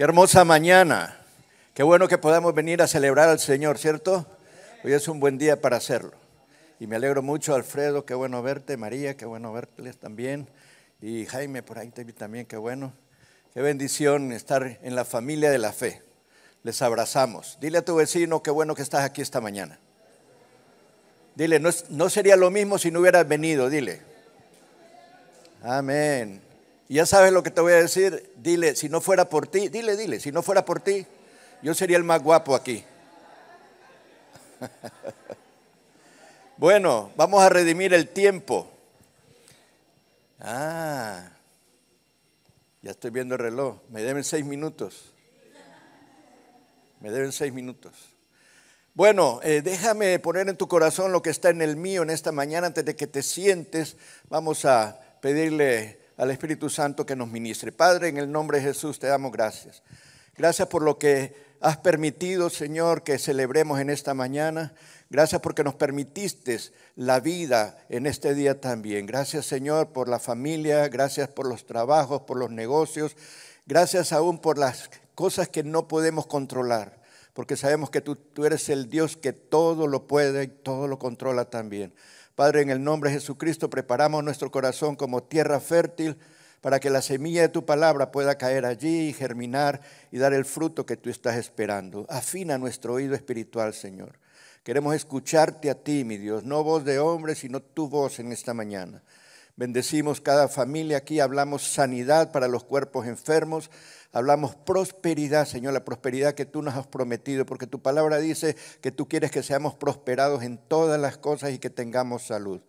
Qué hermosa mañana. Qué bueno que podamos venir a celebrar al Señor, ¿cierto? Hoy es un buen día para hacerlo. Y me alegro mucho, Alfredo, qué bueno verte, María, qué bueno verles también. Y Jaime, por ahí también, qué bueno. Qué bendición estar en la familia de la fe. Les abrazamos. Dile a tu vecino, qué bueno que estás aquí esta mañana. Dile, no, no sería lo mismo si no hubieras venido, dile. Amén. Y ya sabes lo que te voy a decir. Dile, si no fuera por ti, dile, dile, si no fuera por ti, yo sería el más guapo aquí. bueno, vamos a redimir el tiempo. Ah, ya estoy viendo el reloj. Me deben seis minutos. Me deben seis minutos. Bueno, eh, déjame poner en tu corazón lo que está en el mío en esta mañana antes de que te sientes. Vamos a pedirle al Espíritu Santo que nos ministre. Padre, en el nombre de Jesús te damos gracias. Gracias por lo que has permitido, Señor, que celebremos en esta mañana. Gracias porque nos permitiste la vida en este día también. Gracias, Señor, por la familia, gracias por los trabajos, por los negocios, gracias aún por las cosas que no podemos controlar porque sabemos que tú, tú, eres el Dios que todo lo puede y todo lo controla también. Padre, en el nombre de Jesucristo preparamos nuestro corazón como tierra fértil para que la semilla de tu palabra pueda caer allí y germinar y dar el fruto que tú estás esperando. Afina nuestro oído espiritual, Señor. Queremos escucharte a ti, mi Dios, no voz de hombre, sino tu voz en esta mañana. Bendecimos cada familia aquí, hablamos sanidad para los cuerpos enfermos, Hablamos prosperidad, Señor, la prosperidad que tú nos has prometido, porque tu palabra dice que tú quieres que seamos prosperados en todas las cosas y que tengamos salud.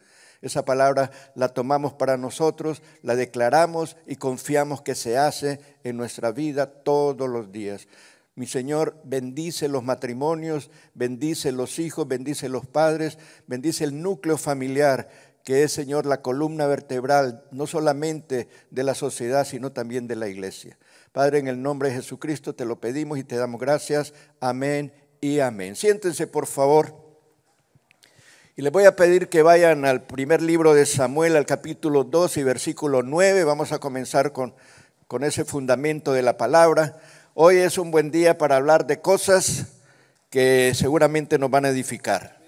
Esa palabra la tomamos para nosotros, la declaramos y confiamos que se hace en nuestra vida todos los días. Mi Señor, bendice los matrimonios, bendice los hijos, bendice los padres, bendice el núcleo familiar, que es, Señor, la columna vertebral, no solamente de la sociedad, sino también de la iglesia. Padre, en el nombre de Jesucristo te lo pedimos y te damos gracias. Amén y amén. Siéntense, por favor. Y les voy a pedir que vayan al primer libro de Samuel, al capítulo 2 y versículo 9. Vamos a comenzar con, con ese fundamento de la palabra. Hoy es un buen día para hablar de cosas que seguramente nos van a edificar.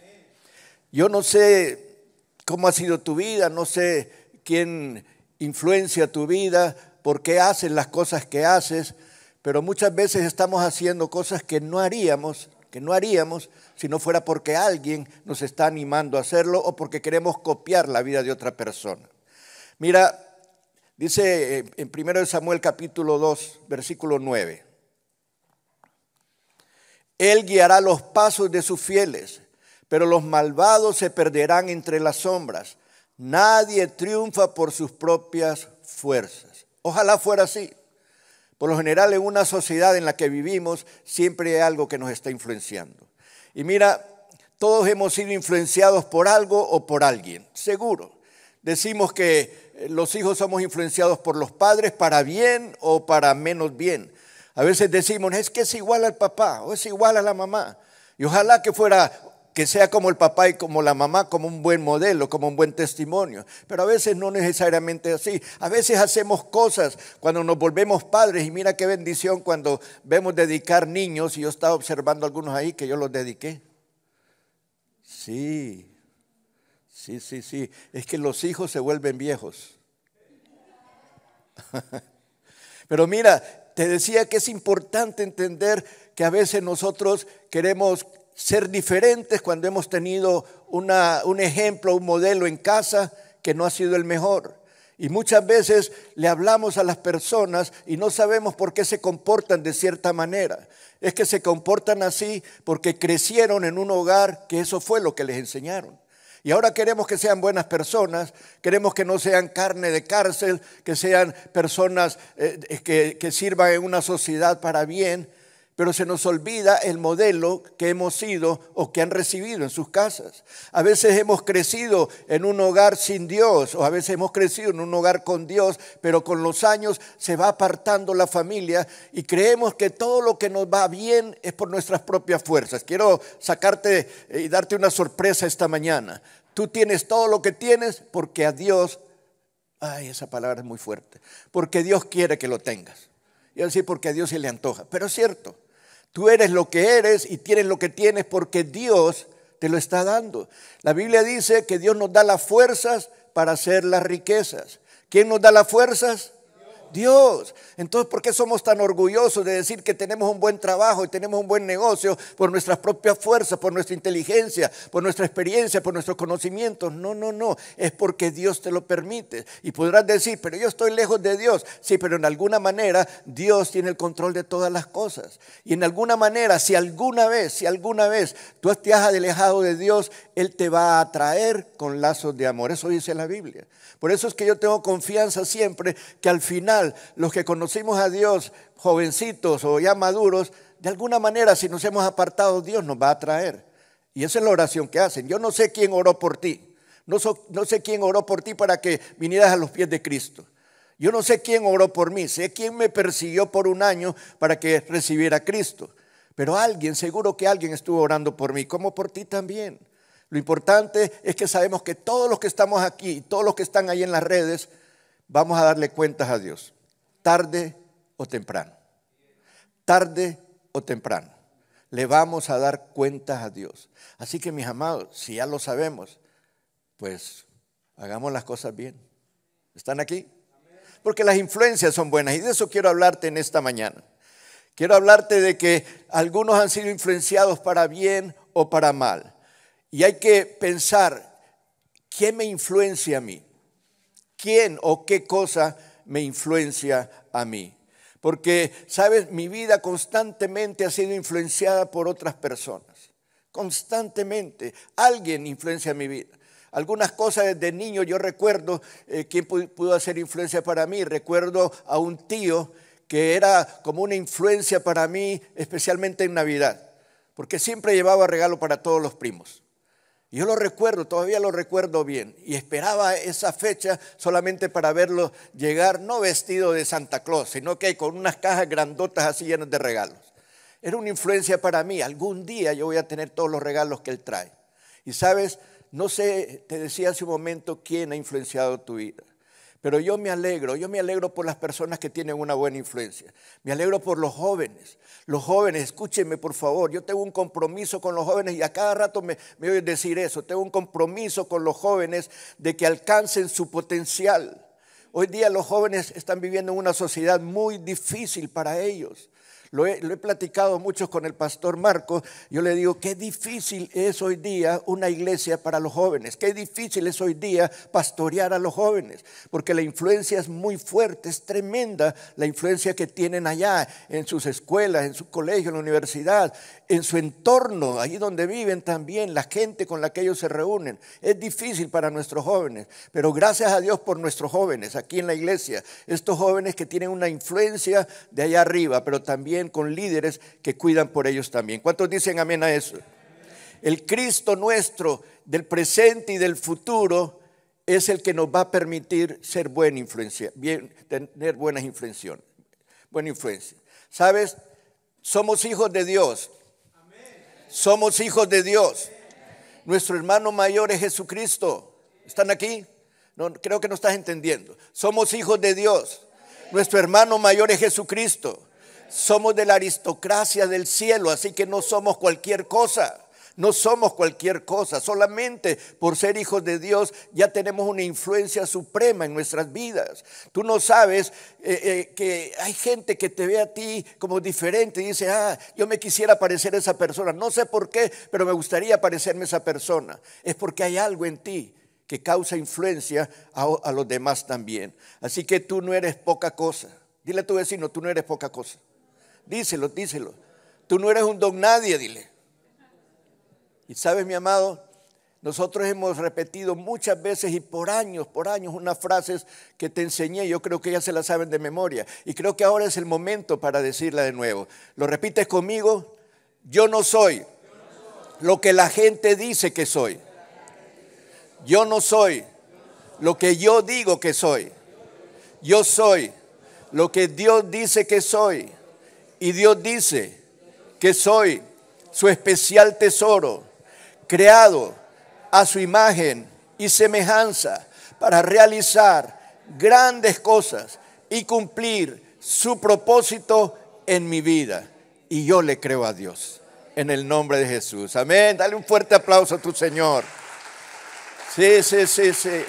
Yo no sé cómo ha sido tu vida, no sé quién influencia tu vida, por qué haces las cosas que haces, pero muchas veces estamos haciendo cosas que no haríamos, que no haríamos si no fuera porque alguien nos está animando a hacerlo o porque queremos copiar la vida de otra persona. Mira, dice eh, en 1 Samuel capítulo 2, versículo 9. Él guiará los pasos de sus fieles, pero los malvados se perderán entre las sombras. Nadie triunfa por sus propias fuerzas. Ojalá fuera así. Por lo general en una sociedad en la que vivimos siempre hay algo que nos está influenciando. Y mira, todos hemos sido influenciados por algo o por alguien, seguro. Decimos que eh, los hijos somos influenciados por los padres para bien o para menos bien. A veces decimos, es que es igual al papá o es igual a la mamá. Y ojalá que fuera que sea como el papá y como la mamá, como un buen modelo, como un buen testimonio. Pero a veces no necesariamente así. A veces hacemos cosas cuando nos volvemos padres y mira qué bendición cuando vemos dedicar niños y yo estaba observando algunos ahí que yo los dediqué. Sí, sí, sí, sí. Es que los hijos se vuelven viejos. Pero mira, te decía que es importante entender que a veces nosotros queremos ser diferentes cuando hemos tenido un ejemplo, un modelo en casa que no ha sido el mejor. Y muchas veces le hablamos a las personas y no sabemos por qué se comportan de cierta manera. Es que se comportan así porque crecieron en un hogar que eso fue lo que les enseñaron. Y ahora queremos que sean buenas personas, queremos que no sean carne de cárcel, que sean personas eh, que, que sirvan en una sociedad para bien, pero se nos olvida el modelo que hemos sido o que han recibido en sus casas. A veces hemos crecido en un hogar sin Dios o a veces hemos crecido en un hogar con Dios, pero con los años se va apartando la familia y creemos que todo lo que nos va bien es por nuestras propias fuerzas. Quiero sacarte y darte una sorpresa esta mañana. Tú tienes todo lo que tienes porque a Dios, ay, esa palabra es muy fuerte, porque Dios quiere que lo tengas. Y así porque a Dios se le antoja. Pero es cierto, Tú eres lo que eres y tienes lo que tienes porque Dios te lo está dando. La Biblia dice que Dios nos da las fuerzas para hacer las riquezas. ¿Quién nos da las fuerzas? Dios. Entonces, ¿por qué somos tan orgullosos de decir que tenemos un buen trabajo y tenemos un buen negocio por nuestras propias fuerzas, por nuestra inteligencia, por nuestra experiencia, por nuestros conocimientos? No, no, no. Es porque Dios te lo permite. Y podrás decir, pero yo estoy lejos de Dios. Sí, pero en alguna manera Dios tiene el control de todas las cosas. Y en alguna manera, si alguna vez, si alguna vez tú te has alejado de Dios, él te va a atraer con lazos de amor. Eso dice la Biblia. Por eso es que yo tengo confianza siempre que al final los que conocimos a Dios, jovencitos o ya maduros, de alguna manera si nos hemos apartado, Dios nos va a atraer. Y esa es la oración que hacen. Yo no sé quién oró por ti. No, sé quién oró por ti para que vinieras a los pies de Cristo. Yo no sé quién oró por mí, sé quién me persiguió por un año para que recibiera a Cristo. Pero alguien, seguro que alguien estuvo orando por mí, como por ti también. Lo importante es que sabemos que todos los que estamos aquí y todos los que están ahí en las redes, vamos a darle cuentas a Dios, tarde o temprano. Tarde o temprano. Le vamos a dar cuentas a Dios. Así que mis amados, si ya lo sabemos, pues hagamos las cosas bien. ¿Están aquí? Porque las influencias son buenas y de eso quiero hablarte en esta mañana. Quiero hablarte de que algunos han sido influenciados para bien o para mal. Y hay que pensar, ¿quién me influencia a mí? ¿Quién o qué cosa me influencia a mí? Porque, sabes, mi vida constantemente ha sido influenciada por otras personas. Constantemente. Alguien influencia mi vida. Algunas cosas desde niño yo recuerdo eh, quién pudo hacer influencia para mí. Recuerdo a un tío que era como una influencia para mí, especialmente en Navidad, porque siempre llevaba regalo para todos los primos. Yo lo recuerdo, todavía lo recuerdo bien. Y esperaba esa fecha solamente para verlo llegar, no vestido de Santa Claus, sino que con unas cajas grandotas así llenas de regalos. Era una influencia para mí. Algún día yo voy a tener todos los regalos que él trae. Y sabes, no sé, te decía hace un momento quién ha influenciado tu vida. Pero yo me alegro, yo me alegro por las personas que tienen una buena influencia. Me alegro por los jóvenes. Los jóvenes, escúchenme por favor, yo tengo un compromiso con los jóvenes y a cada rato me, me oyen decir eso. Tengo un compromiso con los jóvenes de que alcancen su potencial. Hoy día los jóvenes están viviendo en una sociedad muy difícil para ellos lo he, platicado mucho con el pastor Marco, yo le digo, qué difícil es hoy día una iglesia para los jóvenes, qué difícil es hoy día pastorear a los jóvenes, porque la influencia es muy fuerte, es tremenda la influencia que tienen allá, en sus escuelas, en su colegio, en la universidad, en su entorno, allí donde viven también, la gente con la que ellos se reúnen. Es difícil para nuestros jóvenes, pero gracias a Dios por nuestros jóvenes aquí en la iglesia, estos jóvenes que tienen una influencia de allá arriba, pero también con líderes que cuidan por ellos también. ¿Cuántos dicen amén a eso? El Cristo nuestro del presente y del futuro es el que nos va a permitir ser buena influencia, tener buenas influencias, buena influencia. ¿Sabes? Somos hijos de Dios. Somos hijos de Dios. Nuestro hermano mayor es Jesucristo. ¿Están aquí? No, creo que no estás entendiendo. Somos hijos de Dios. Nuestro hermano mayor es Jesucristo somos de la aristocracia del cielo, así que no somos cualquier cosa. No somos cualquier cosa, solamente por ser hijos de Dios ya tenemos una influencia suprema en nuestras vidas. Tú no sabes eh, eh, que hay gente que te ve a ti como diferente y dice, ah, yo me quisiera parecer a esa persona. No sé por qué, pero me gustaría parecerme a esa persona. Es porque hay algo en ti que causa influencia a los demás también. Así que tú no eres poca cosa. Dile a tu vecino, tú no eres poca cosa díselo, díselo. Tú no eres un don nadie, dile. Y sabes, mi amado, nosotros hemos repetido muchas veces y por años, por años, unas frases que te enseñé, yo creo que ya se las saben de memoria. Y creo que ahora es el momento para decirla de nuevo. ¿Lo repites conmigo? Yo no soy lo que la gente dice que soy. Yo no soy lo que yo digo que soy. Yo soy lo que Dios dice que soy. Y Dios dice que soy su especial tesoro, creado a su imagen y semejanza para realizar grandes cosas y cumplir su propósito en mi vida. Y yo le creo a Dios en el nombre de Jesús. Amén. Dale un fuerte aplauso a tu Señor. Sí, sí, sí, sí.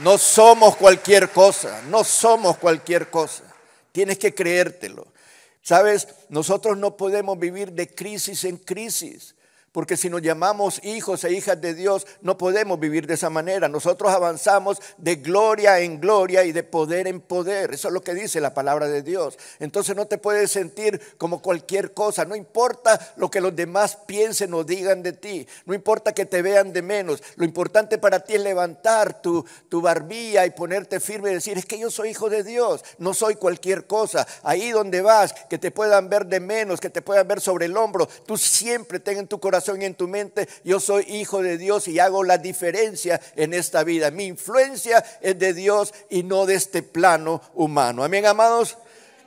No somos cualquier cosa, no somos cualquier cosa. Tienes que creértelo. Sabes, nosotros no podemos vivir de crisis en crisis. Porque si nos llamamos hijos e hijas de Dios, no podemos vivir de esa manera. Nosotros avanzamos de gloria en gloria y de poder en poder. Eso es lo que dice la palabra de Dios. Entonces no te puedes sentir como cualquier cosa. No importa lo que los demás piensen o digan de ti. No importa que te vean de menos. Lo importante para ti es levantar tu, tu barbilla y ponerte firme y decir, es que yo soy hijo de Dios. No soy cualquier cosa. Ahí donde vas, que te puedan ver de menos, que te puedan ver sobre el hombro. Tú siempre ten en tu corazón en tu mente, yo soy hijo de Dios y hago la diferencia en esta vida. Mi influencia es de Dios y no de este plano humano. Amén, amados.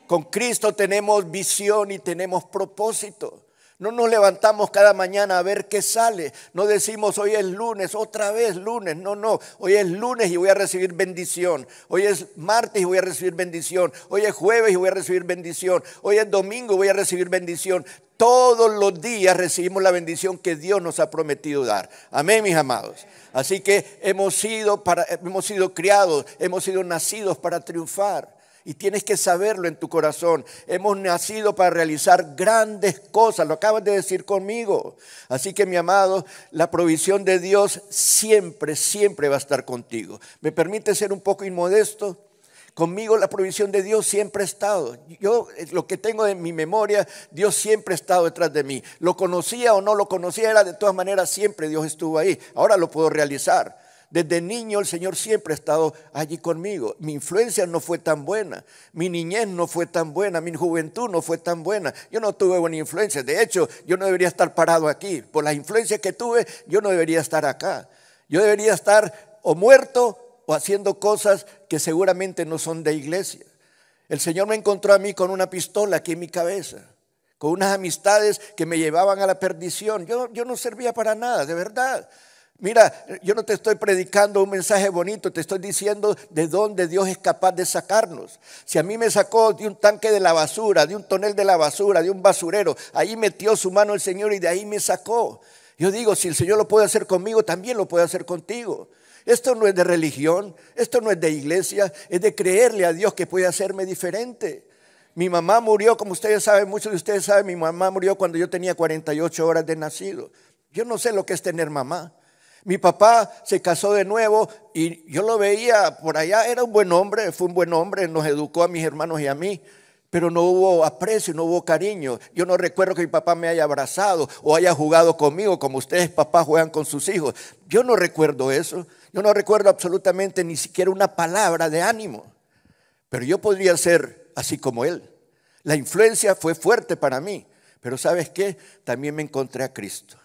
Con Cristo tenemos visión y tenemos propósito. No nos levantamos cada mañana a ver qué sale. No decimos hoy es lunes, otra vez lunes. No, no. Hoy es lunes y voy a recibir bendición. Hoy es martes y voy a recibir bendición. Hoy es jueves y voy a recibir bendición. Hoy es domingo y voy a recibir bendición. Todos los días recibimos la bendición que Dios nos ha prometido dar. Amén, mis amados. Así que hemos sido, hemos sido criados, hemos sido nacidos para triunfar. Y tienes que saberlo en tu corazón. Hemos nacido para realizar grandes cosas. Lo acabas de decir conmigo. Así que mi amado, la provisión de Dios siempre, siempre va a estar contigo. ¿Me permite ser un poco inmodesto? Conmigo la provisión de Dios siempre ha estado. Yo eh, lo que tengo en mi memoria, Dios siempre ha estado detrás de mí. Lo conocía o no lo conocía, era de todas maneras siempre Dios estuvo ahí. Ahora lo puedo realizar. Desde niño el Señor siempre ha estado allí conmigo. Mi influencia no fue tan buena, mi niñez no fue tan buena, mi juventud no fue tan buena. Yo no tuve buena influencia. De hecho, yo no debería estar parado aquí. Por la influencia que tuve, yo no debería estar acá. Yo debería estar o muerto o haciendo cosas que seguramente no son de iglesia. El Señor me encontró a mí con una pistola aquí en mi cabeza con unas amistades que me llevaban a la perdición. Yo, yo no servía para nada, de verdad. Mira, yo no te estoy predicando un mensaje bonito, te estoy diciendo de dónde Dios es capaz de sacarnos. Si a mí me sacó de un tanque de la basura, de un tonel de la basura, de un basurero, ahí metió su mano el Señor y de ahí me sacó. Yo digo, si el Señor lo puede hacer conmigo, también lo puede hacer contigo. Esto no es de religión, esto no es de iglesia, es de creerle a Dios que puede hacerme diferente. Mi mamá murió, como ustedes saben, muchos de ustedes saben, mi mamá murió cuando yo tenía 48 horas de nacido. Yo no sé lo que es tener mamá. Mi papá se casó de nuevo y yo lo veía por allá, era un buen hombre, fue un buen hombre, nos educó a mis hermanos y a mí, pero no hubo aprecio, no hubo cariño. Yo no recuerdo que mi papá me haya abrazado o haya jugado conmigo como ustedes papá, juegan con sus hijos. Yo no recuerdo eso, yo no recuerdo absolutamente ni siquiera una palabra de ánimo, pero yo podría ser así como él. La influencia fue fuerte para mí, pero ¿sabes qué? También me encontré a Cristo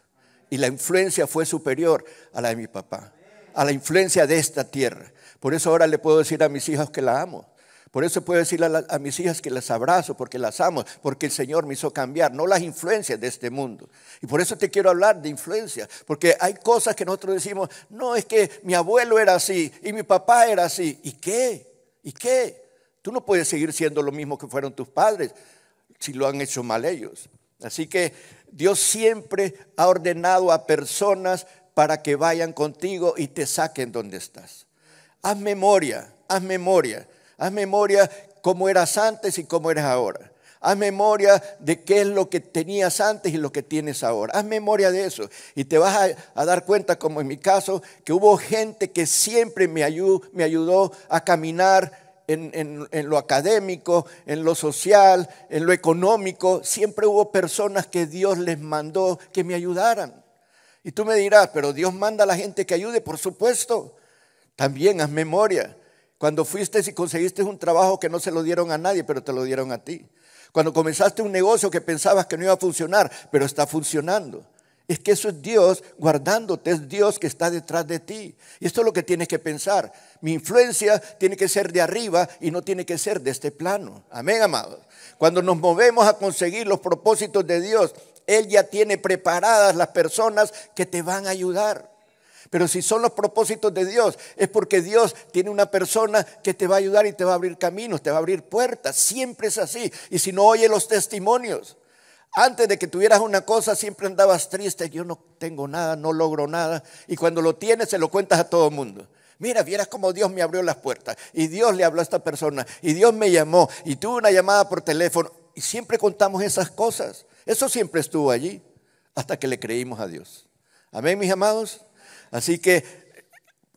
y la influencia fue superior a la de mi papá, a la influencia de esta tierra. Por eso ahora le puedo decir a mis hijos que la amo. Por eso puedo decir a, mis hijas que las abrazo, porque las amo, porque el Señor me hizo cambiar, no las influencias de este mundo. Y por eso te quiero hablar de influencia porque hay cosas que nosotros decimos, no, es que mi abuelo era así y mi papá era así. ¿Y qué? ¿Y qué? Tú no puedes seguir siendo lo mismo que fueron tus padres si lo han hecho mal ellos. Así que Dios siempre ha ordenado a personas para que vayan contigo y te saquen donde estás. Haz memoria, haz memoria, haz memoria cómo eras antes y cómo eres ahora. Haz memoria de qué es lo que tenías antes y lo que tienes ahora. Haz memoria de eso. Y te vas a, dar cuenta, como en mi caso, que hubo gente que siempre me, ayudó, me ayudó a caminar en, lo académico, en lo social, en lo económico, siempre hubo personas que Dios les mandó que me ayudaran. Y tú me dirás, pero Dios manda a la gente que ayude, por supuesto. También haz memoria. Cuando fuiste y conseguiste un trabajo que no se lo dieron a nadie, pero te lo dieron a ti. Cuando comenzaste un negocio que pensabas que no iba a funcionar, pero está funcionando. Es que eso es Dios guardándote, es Dios que está detrás de ti. Y esto es lo que tienes que pensar. Mi influencia tiene que ser de arriba y no tiene que ser de este plano. Amén, amados. Cuando nos movemos a conseguir los propósitos de Dios, Él ya tiene preparadas las personas que te van a ayudar. Pero si son los propósitos de Dios, es porque Dios tiene una persona que te va a ayudar y te va a abrir caminos, te va a abrir puertas. Siempre es así. Y si no oye los testimonios, antes de que tuvieras una cosa, siempre andabas triste, yo no tengo nada, no logro nada. Y cuando lo tienes, se lo cuentas a todo el mundo. Mira, vieras cómo Dios me abrió las puertas. Y Dios le habló a esta persona. Y Dios me llamó. Y tuve una llamada por teléfono. Y siempre contamos esas cosas. Eso siempre estuvo allí. Hasta que le creímos a Dios. Amén, mis amados. Así que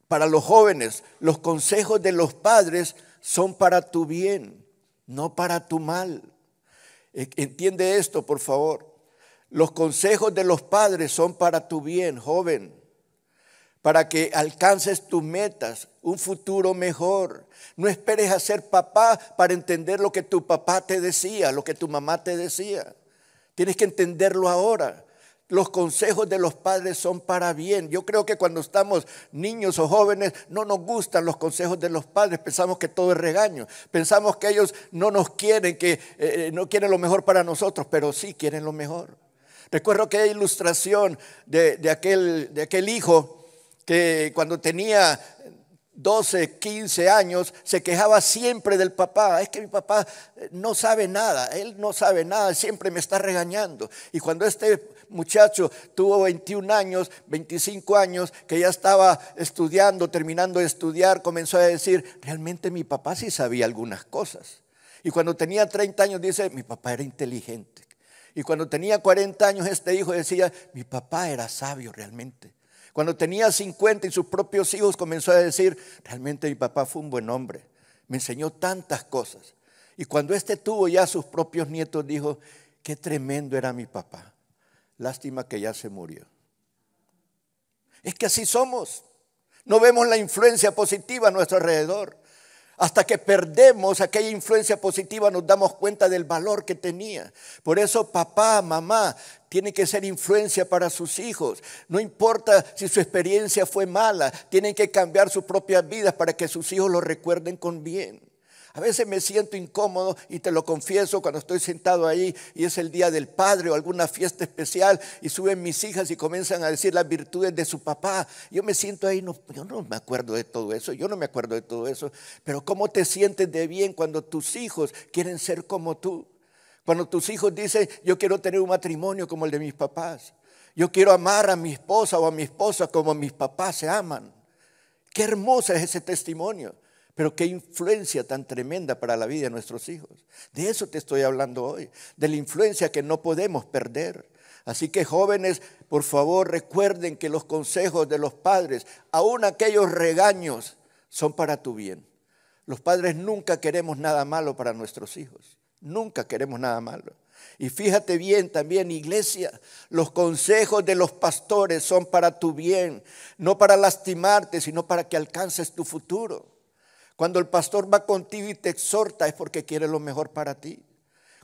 para los jóvenes, los consejos de los padres son para tu bien, no para tu mal. E, entiende esto, por favor. Los consejos de los padres son para tu bien, joven, para que alcances tus metas, un futuro mejor. No esperes a ser papá para entender lo que tu papá te decía, lo que tu mamá te decía. Tienes que entenderlo ahora. Los consejos de los padres son para bien. Yo creo que cuando estamos niños o jóvenes no nos gustan los consejos de los padres. Pensamos que todo es regaño. Pensamos que ellos no nos quieren, que eh, eh, no quieren lo mejor para nosotros, pero sí quieren lo mejor. Recuerdo que hay ilustración de, aquel, de aquel hijo que cuando tenía 12, 15 años, se quejaba siempre del papá. Es que mi papá eh, no sabe nada, él no sabe nada, siempre me está regañando. Y cuando este muchacho tuvo 21 años, 25 años, que ya estaba estudiando, terminando de estudiar, comenzó a decir, realmente mi papá sí sabía algunas cosas. Y cuando tenía 30 años dice, mi papá era inteligente. Y cuando tenía 40 años este hijo decía, mi papá era sabio realmente. Cuando tenía 50 y sus propios hijos comenzó a decir, realmente mi papá fue un buen hombre, me enseñó tantas cosas. Y cuando este tuvo ya sus propios nietos dijo, qué tremendo era mi papá. Lástima que ya se murió. Es que así somos. No vemos la influencia positiva a nuestro alrededor. Hasta que perdemos aquella influencia positiva nos damos cuenta del valor que tenía. Por eso papá, mamá, tiene que ser influencia para sus hijos. No importa si su experiencia fue mala, tienen que cambiar sus propias vidas para que sus hijos lo recuerden con bien. A veces me siento incómodo y te lo confieso cuando estoy sentado ahí y es el día del padre o alguna fiesta especial y suben mis hijas y comienzan a decir las virtudes de su papá. Yo me siento ahí, no, yo no me acuerdo de todo eso, yo no me acuerdo de todo eso. Pero ¿cómo te sientes de bien cuando tus hijos quieren ser como tú? Cuando tus hijos dicen, yo quiero tener un matrimonio como el de mis papás. Yo quiero amar a mi esposa o a mi esposa como mis papás se aman. Qué hermoso es ese testimonio. Pero qué influencia tan tremenda para la vida de nuestros hijos. De eso te estoy hablando hoy, de la influencia que no podemos perder. Así que jóvenes, por favor recuerden que los consejos de los padres, aun aquellos regaños, son para tu bien. Los padres nunca queremos nada malo para nuestros hijos, nunca queremos nada malo. Y fíjate bien también, iglesia, los consejos de los pastores son para tu bien, no para lastimarte, sino para que alcances tu futuro. Cuando el pastor va contigo y te exhorta es porque quiere lo mejor para ti.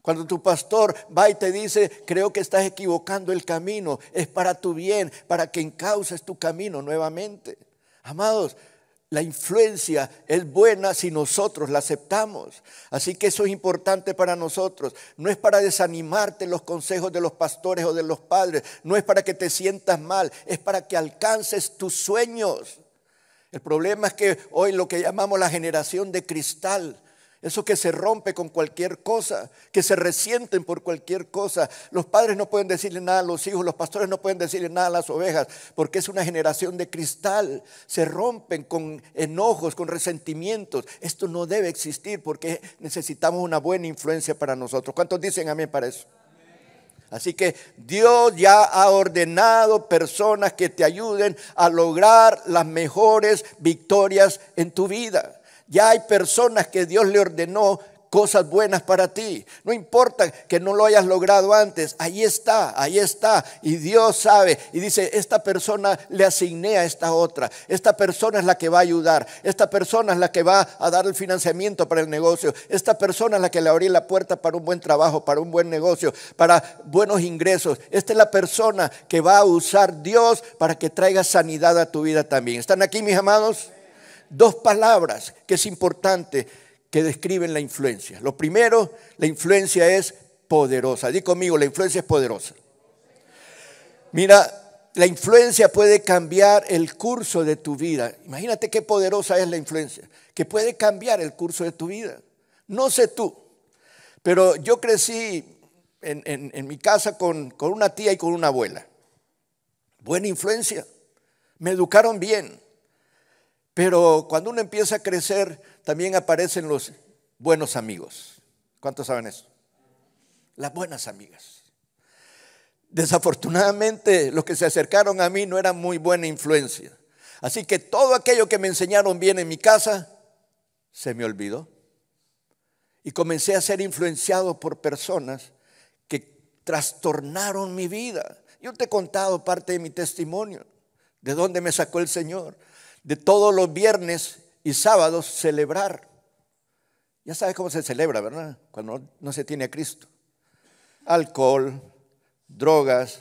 Cuando tu pastor va y te dice, creo que estás equivocando el camino, es para tu bien, para que encauces tu camino nuevamente. Amados, la influencia es buena si nosotros la aceptamos. Así que eso es importante para nosotros. No es para desanimarte los consejos de los pastores o de los padres. No es para que te sientas mal. Es para que alcances tus sueños. El problema es que hoy lo que llamamos la generación de cristal, eso que se rompe con cualquier cosa, que se resienten por cualquier cosa. Los padres no pueden decirle nada a los hijos, los pastores no pueden decirle nada a las ovejas, porque es una generación de cristal. Se rompen con enojos, con resentimientos. Esto no debe existir porque necesitamos una buena influencia para nosotros. ¿Cuántos dicen amén para eso? Así que Dios ya ha ordenado personas que te ayuden a lograr las mejores victorias en tu vida. Ya hay personas que Dios le ordenó cosas buenas para ti. No importa que no lo hayas logrado antes, ahí está, ahí está. Y Dios sabe y dice, esta persona le asigné a esta otra, esta persona es la que va a ayudar, esta persona es la que va a dar el financiamiento para el negocio, esta persona es la que le abrió la puerta para un buen trabajo, para un buen negocio, para buenos ingresos. Esta es la persona que va a usar Dios para que traiga sanidad a tu vida también. ¿Están aquí mis amados? Dos palabras que es importante que describen la influencia. Lo primero, la influencia es poderosa. Di conmigo, la influencia es poderosa. Mira, la influencia puede cambiar el curso de tu vida. Imagínate qué poderosa es la influencia, que puede cambiar el curso de tu vida. No sé tú, pero yo crecí en, mi casa con una tía y con una abuela. Buena influencia. Me educaron bien. Pero cuando uno empieza a crecer, también aparecen los buenos amigos. ¿Cuántos saben eso? Las buenas amigas. Desafortunadamente, los que se acercaron a mí no eran muy buena influencia. Así que todo aquello que me enseñaron bien en mi casa, se me olvidó. Y comencé a ser influenciado por personas que trastornaron mi vida. Yo te he contado parte de mi testimonio, de dónde me sacó el Señor de todos los viernes y sábados celebrar. Ya sabes cómo se celebra, ¿verdad? Cuando no se tiene a Cristo. Alcohol, drogas,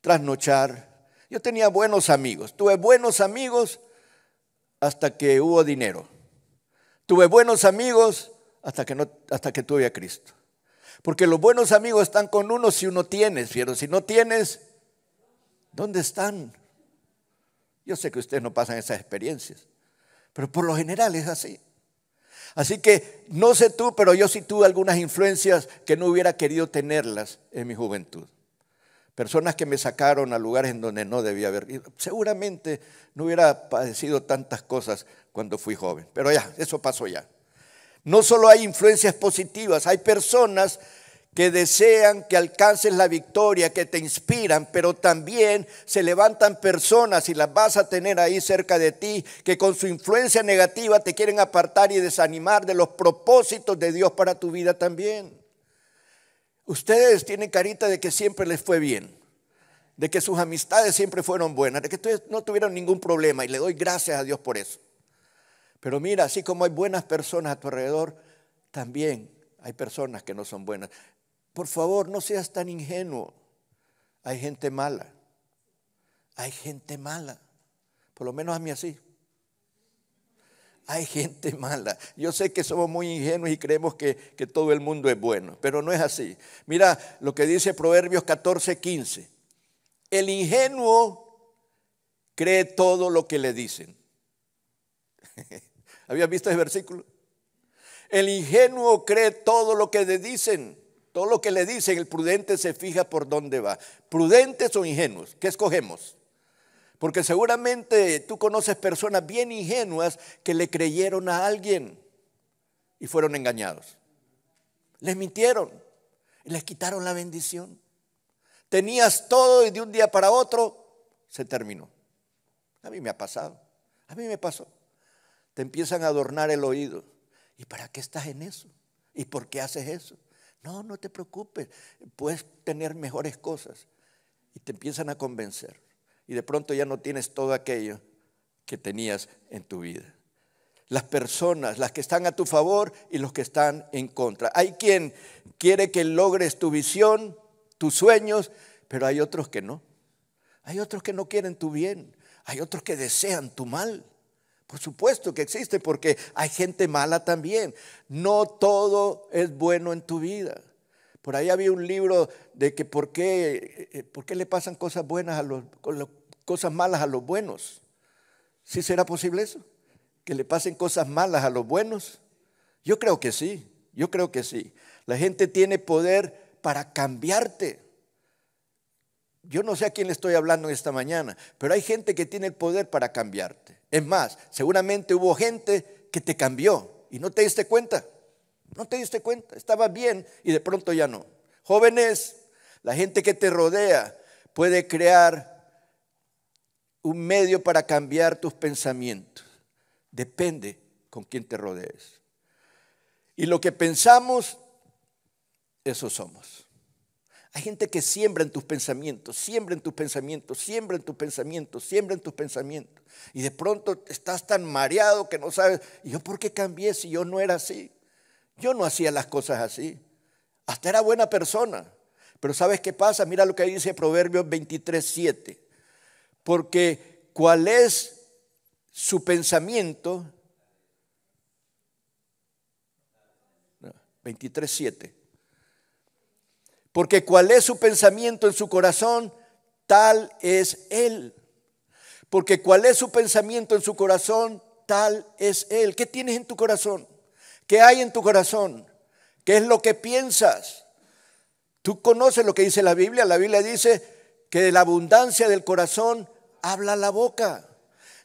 trasnochar. Yo tenía buenos amigos. Tuve buenos amigos hasta que hubo dinero. Tuve buenos amigos hasta que, no, hasta que tuve a Cristo. Porque los buenos amigos están con uno si uno tiene, pero si no tienes, ¿dónde están? Yo sé que ustedes no pasan esas experiencias, pero por lo general es así. Así que no sé tú, pero yo sí tuve algunas influencias que no hubiera querido tenerlas en mi juventud. Personas que me sacaron a lugares en donde no debía haber ido. Seguramente no hubiera padecido tantas cosas cuando fui joven, pero ya, eso pasó ya. No solo hay influencias positivas, hay personas que desean que alcances la victoria, que te inspiran, pero también se levantan personas y las vas a tener ahí cerca de ti, que con su influencia negativa te quieren apartar y desanimar de los propósitos de Dios para tu vida también. Ustedes tienen carita de que siempre les fue bien, de que sus amistades siempre fueron buenas, de que no tuvieron ningún problema y le doy gracias a Dios por eso. Pero mira, así como hay buenas personas a tu alrededor, también hay personas que no son buenas. Por favor, no seas tan ingenuo. Hay gente mala. Hay gente mala. Por lo menos a mí así. Hay gente mala. Yo sé que somos muy ingenuos y creemos que, todo el mundo es bueno, pero no es así. Mira lo que dice Proverbios 14, 15. El ingenuo cree todo lo que le dicen. ¿Habías visto ese versículo? El ingenuo cree todo lo que le dicen todo lo que le dicen, el prudente se fija por dónde va. ¿Prudentes o ingenuos? ¿Qué escogemos? Porque seguramente tú conoces personas bien ingenuas que le creyeron a alguien y fueron engañados. Les mintieron, les quitaron la bendición. Tenías todo y de un día para otro se terminó. A mí me ha pasado, a mí me pasó. Te empiezan a adornar el oído. ¿Y para qué estás en eso? ¿Y por qué haces eso? No, no te preocupes, puedes tener mejores cosas. Y te empiezan a convencer. Y de pronto ya no tienes todo aquello que tenías en tu vida. Las personas, las que están a tu favor y los que están en contra. Hay quien quiere que logres tu visión, tus sueños, pero hay otros que no. Hay otros que no quieren tu bien. Hay otros que desean tu mal. Por supuesto que existe porque hay gente mala también. No todo es bueno en tu vida. Por ahí había un libro de que por qué, eh, eh, por qué le pasan cosas buenas a los, cosas malas a los buenos. ¿Sí será posible eso? Que le pasen cosas malas a los buenos. Yo creo que sí, yo creo que sí. La gente tiene poder para cambiarte. Yo no sé a quién le estoy hablando esta mañana, pero hay gente que tiene el poder para cambiarte. Es más, seguramente hubo gente que te cambió y no te diste cuenta. No te diste cuenta, Estaba bien y de pronto ya no. Jóvenes, la gente que te rodea puede crear un medio para cambiar tus pensamientos. Depende con quién te rodees. Y lo que pensamos, eso somos. Hay gente que siembra en tus pensamientos, siembra en tus pensamientos, siembra en tus pensamientos, siembra en tus pensamientos. Y de pronto estás tan mareado que no sabes, ¿y yo por qué cambié si yo no era así? Yo no hacía las cosas así. Hasta era buena persona. Pero ¿sabes qué pasa? Mira lo que dice Proverbios 23, 7. Porque cuál es su pensamiento. 23, porque cuál es su pensamiento en su corazón, tal es Él. Porque cuál es su pensamiento en su corazón, tal es Él. ¿Qué tienes en tu corazón? ¿Qué hay en tu corazón? ¿Qué es lo que piensas? Tú conoces lo que dice la Biblia. La Biblia dice que de la abundancia del corazón habla la boca.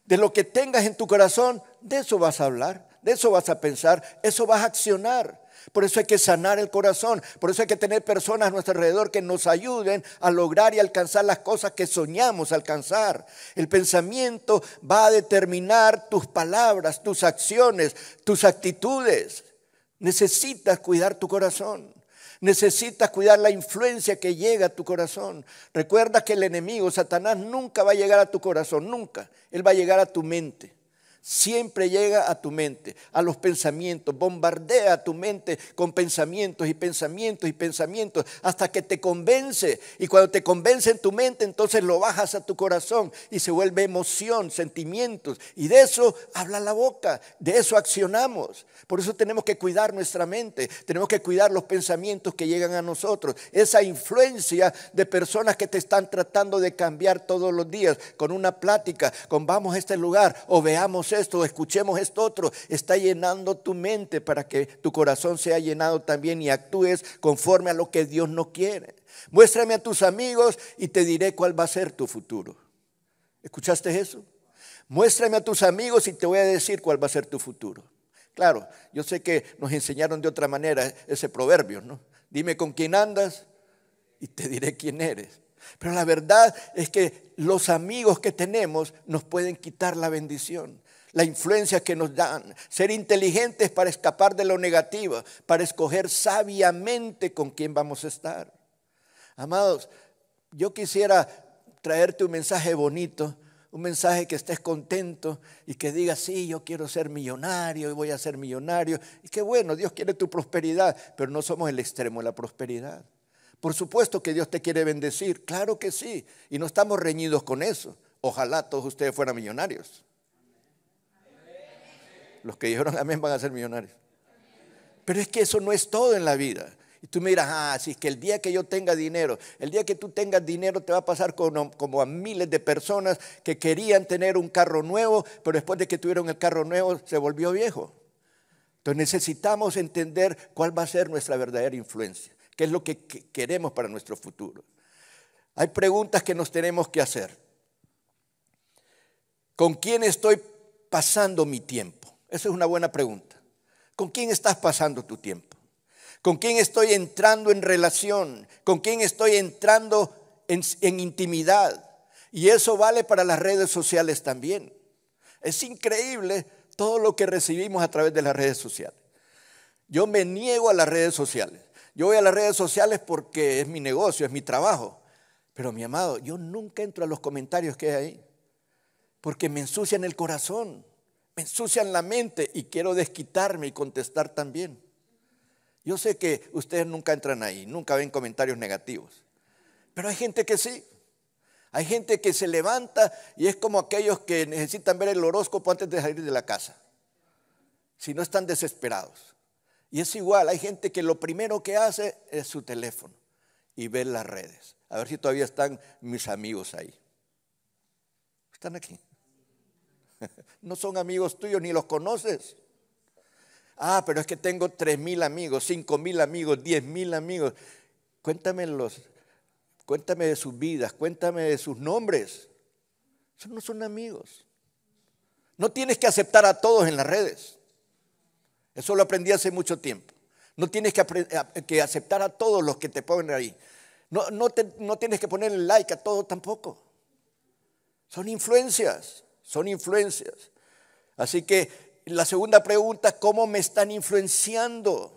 De lo que tengas en tu corazón, de eso vas a hablar, de eso vas a pensar, eso vas a accionar. Por eso hay que sanar el corazón. Por eso hay que tener personas a nuestro alrededor que nos ayuden a lograr y alcanzar las cosas que soñamos alcanzar. El pensamiento va a determinar tus palabras, tus acciones, tus actitudes. Necesitas cuidar tu corazón. Necesitas cuidar la influencia que llega a tu corazón. Recuerda que el enemigo, Satanás, nunca va a llegar a tu corazón, nunca. Él va a llegar a tu mente siempre llega a tu mente, a los pensamientos, bombardea a tu mente con pensamientos y pensamientos y pensamientos hasta que te convence. Y cuando te convence en tu mente, entonces lo bajas a tu corazón y se vuelve emoción, sentimientos. Y de eso habla la boca, de eso accionamos. Por eso tenemos que cuidar nuestra mente, tenemos que cuidar los pensamientos que llegan a nosotros, esa influencia de personas que te están tratando de cambiar todos los días con una plática, con vamos a este lugar o veamos esto, escuchemos esto otro, está llenando tu mente para que tu corazón sea llenado también y actúes conforme a lo que Dios no quiere. Muéstrame a tus amigos y te diré cuál va a ser tu futuro. ¿Escuchaste eso? Muéstrame a tus amigos y te voy a decir cuál va a ser tu futuro. Claro, yo sé que nos enseñaron de otra manera ese proverbio, ¿no? Dime con quién andas y te diré quién eres. Pero la verdad es que los amigos que tenemos nos pueden quitar la bendición la influencia que nos dan, ser inteligentes para escapar de lo negativo, para escoger sabiamente con quién vamos a estar. Amados, yo quisiera traerte un mensaje bonito, un mensaje que estés contento y que digas, sí, yo quiero ser millonario y voy a ser millonario. Y qué bueno, Dios quiere tu prosperidad, pero no somos el extremo de la prosperidad. Por supuesto que Dios te quiere bendecir, claro que sí, y no estamos reñidos con eso. Ojalá todos ustedes fueran millonarios. Los que dijeron amén van a ser millonarios. Pero es que eso no es todo en la vida. Y tú me dirás, ah, si es que el día que yo tenga dinero, el día que tú tengas dinero te va a pasar como a miles de personas que querían tener un carro nuevo, pero después de que tuvieron el carro nuevo se volvió viejo. Entonces necesitamos entender cuál va a ser nuestra verdadera influencia, qué es lo que queremos para nuestro futuro. Hay preguntas que nos tenemos que hacer. ¿Con quién estoy pasando mi tiempo? Esa es una buena pregunta. ¿Con quién estás pasando tu tiempo? ¿Con quién estoy entrando en relación? ¿Con quién estoy entrando en, intimidad? Y eso vale para las redes sociales también. Es increíble todo lo que recibimos a través de las redes sociales. Yo me niego a las redes sociales. Yo voy a las redes sociales porque es mi negocio, es mi trabajo. Pero mi amado, yo nunca entro a los comentarios que hay ahí. Porque me ensucian el corazón me ensucian la mente y quiero desquitarme y contestar también. Yo sé que ustedes nunca entran ahí, nunca ven comentarios negativos, pero hay gente que sí. Hay gente que se levanta y es como aquellos que necesitan ver el horóscopo antes de salir de la casa, si no están desesperados. Y es igual, hay gente que lo primero que hace es su teléfono y ver las redes. A ver si todavía están mis amigos ahí. Están aquí. No son amigos tuyos ni los conoces. Ah, pero es que tengo tres mil amigos, cinco mil amigos, diez mil amigos. Cuéntame los, cuéntame de sus vidas, cuéntame de sus nombres. Eso no son amigos. No tienes que aceptar a todos en las redes. Eso lo aprendí hace mucho tiempo. No tienes que, aceptar a todos los que te ponen ahí. No, tienes que poner like a todos tampoco. Son influencias son influencias. Así que la segunda pregunta, ¿cómo me están influenciando?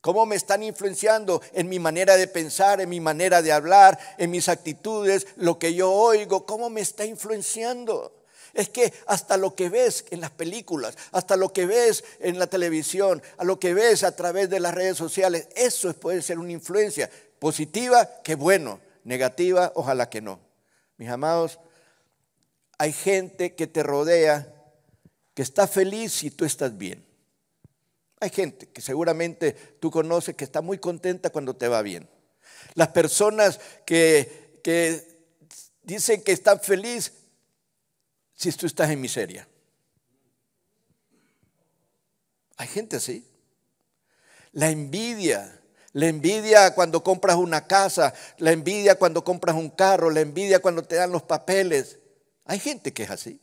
¿Cómo me están influenciando en mi manera de pensar, en mi manera de hablar, en mis actitudes, lo que yo oigo? ¿Cómo me está influenciando? Es que hasta lo que ves en las películas, hasta lo que ves en la televisión, a lo que ves a través de las redes sociales, eso puede ser una influencia positiva, que bueno, negativa, ojalá que no. Mis amados, hay gente que te rodea que está feliz si tú estás bien. Hay gente que seguramente tú conoces que está muy contenta cuando te va bien. Las personas que, dicen que están feliz si tú estás en miseria. Hay gente así. La envidia, la envidia cuando compras una casa, la envidia cuando compras un carro, la envidia cuando te dan los papeles. Hay gente que es así,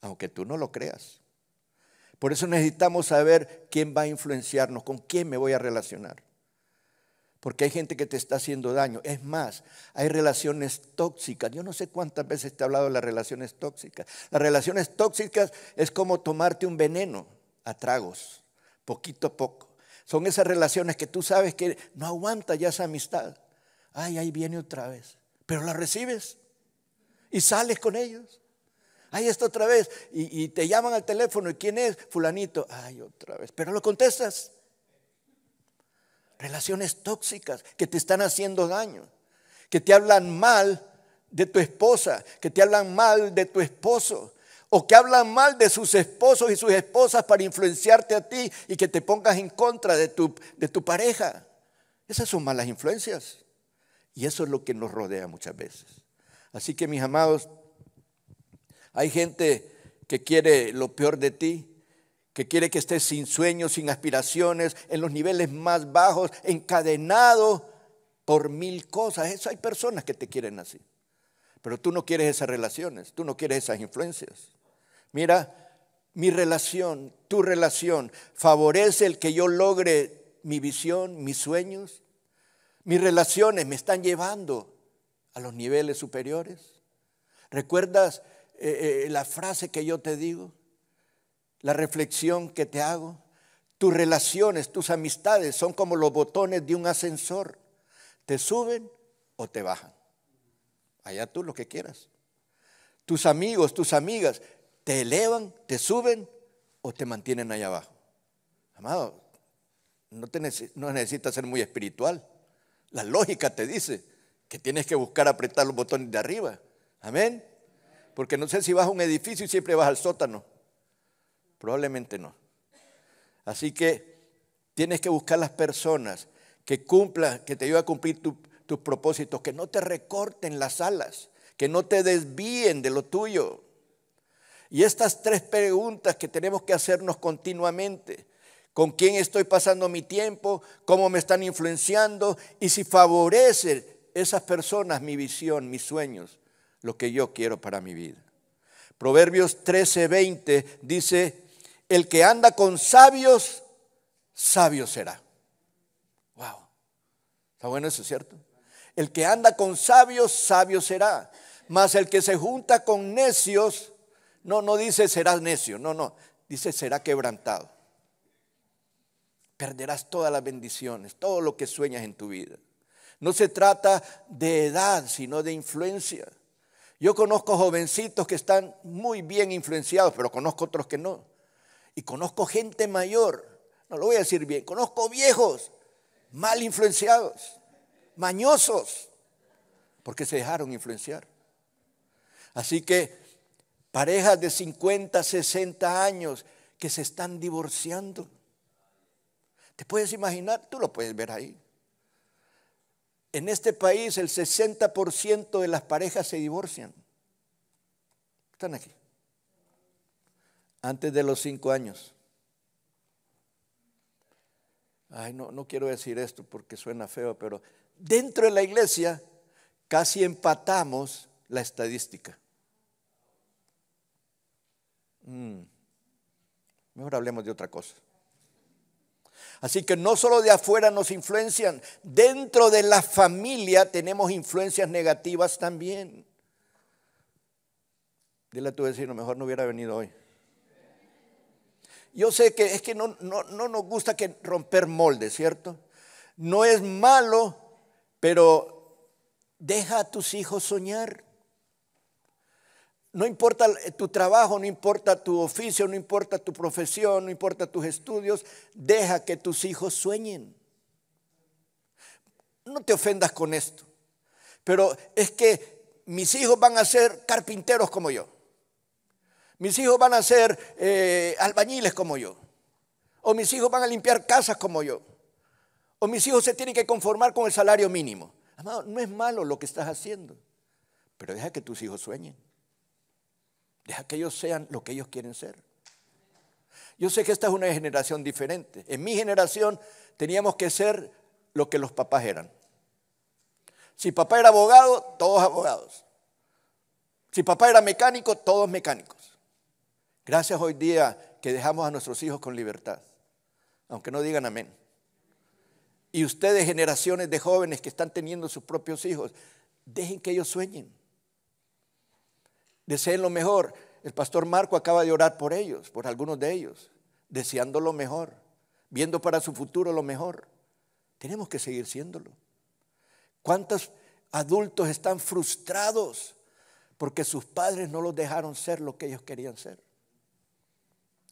aunque tú no lo creas. Por eso necesitamos saber quién va a influenciarnos, con quién me voy a relacionar. Porque hay gente que te está haciendo daño. Es más, hay relaciones tóxicas. Yo no sé cuántas veces te he hablado de las relaciones tóxicas. Las relaciones tóxicas es como tomarte un veneno a tragos, poquito a poco. Son esas relaciones que tú sabes que no aguanta ya esa amistad. Ay, ahí viene otra vez. Pero la recibes y sales con ellos. Ay está otra vez. Y, te llaman al teléfono. ¿Y quién es? Fulanito. Ay, otra vez. Pero lo contestas. Relaciones tóxicas que te están haciendo daño. Que te hablan mal de tu esposa. Que te hablan mal de tu esposo. O que hablan mal de sus esposos y sus esposas para influenciarte a ti y que te pongas en contra de de tu pareja. Esas son malas influencias. Y eso es lo que nos rodea muchas veces. Así que mis amados, hay gente que quiere lo peor de ti, que quiere que estés sin sueños, sin aspiraciones, en los niveles más bajos, encadenado por mil cosas. Eso hay personas que te quieren así. Pero tú no quieres esas relaciones, tú no quieres esas influencias. Mira, mi relación, tu relación, favorece el que yo logre mi visión, mis sueños. Mis relaciones me están llevando a los niveles superiores. ¿Recuerdas eh, eh, la frase que yo te digo? La reflexión que te hago. Tus relaciones, tus amistades son como los botones de un ascensor. Te suben o te bajan. Allá tú lo que quieras. Tus amigos, tus amigas, te elevan, te suben o te mantienen allá abajo. Amado, no, no necesitas ser muy espiritual. La lógica te dice, que tienes que buscar apretar los botones de arriba. Amén. Porque no sé si vas a un edificio y siempre vas al sótano. Probablemente no. Así que tienes que buscar las personas que cumplan, que te ayuden a cumplir tus propósitos, que no te recorten las alas, que no te desvíen de lo tuyo. Y estas tres preguntas que tenemos que hacernos continuamente. ¿Con quién estoy pasando mi tiempo? ¿Cómo me están influenciando? Y si favorece esas personas mi visión, mis sueños, lo que yo quiero para mi vida. Proverbios 13:20 dice, el que anda con sabios, sabio será. Wow. Está bueno eso, ¿cierto? El que anda con sabios, sabio será. Mas el que se junta con necios, no, no dice serás necio, no, no, dice será quebrantado. Perderás todas las bendiciones, todo lo que sueñas en tu vida. No se trata de edad, sino de influencia. Yo conozco jovencitos que están muy bien influenciados, pero conozco otros que no. Y conozco gente mayor, no lo voy a decir bien, conozco viejos mal influenciados, mañosos, porque se dejaron influenciar. Así que parejas de 50, 60 años que se están divorciando. ¿Te puedes imaginar? Tú lo puedes ver ahí. En este país el 60% de las parejas se divorcian. Están aquí. Antes de los cinco años. Ay, no, no quiero decir esto porque suena feo, pero dentro de la iglesia casi empatamos la estadística. Mm. Mejor hablemos de otra cosa. Así que no solo de afuera nos influencian, dentro de la familia tenemos influencias negativas también. Dile a tu vecino, mejor no hubiera venido hoy. Yo sé que es que no, no nos gusta que romper moldes, ¿cierto? No es malo, pero deja a tus hijos soñar. No importa eh, tu trabajo, no importa tu oficio, no importa tu profesión, no importa tus estudios, deja que tus hijos sueñen. No te ofendas con esto, pero es que mis hijos van a ser carpinteros como yo. Mis hijos van a ser eh, albañiles como yo. O mis hijos van a limpiar casas como yo. O mis hijos se tienen que conformar con el salario mínimo. Amado, no es malo lo que estás haciendo, pero deja que tus hijos sueñen. Deja que ellos sean lo que ellos quieren ser. Yo sé que esta es una generación diferente. En mi generación teníamos que ser lo que los papás eran. Si papá era abogado, todos abogados. Si papá era mecánico, todos mecánicos. Gracias hoy día que dejamos a nuestros hijos con libertad, aunque no digan amén. Y ustedes, generaciones de jóvenes que están teniendo sus propios hijos, dejen que ellos sueñen. Deseen lo mejor. El pastor Marco acaba de orar por ellos, por algunos de ellos, deseando lo mejor, viendo para su futuro lo mejor. Tenemos que seguir siéndolo. ¿Cuántos adultos están frustrados porque sus padres no los dejaron ser lo que ellos querían ser?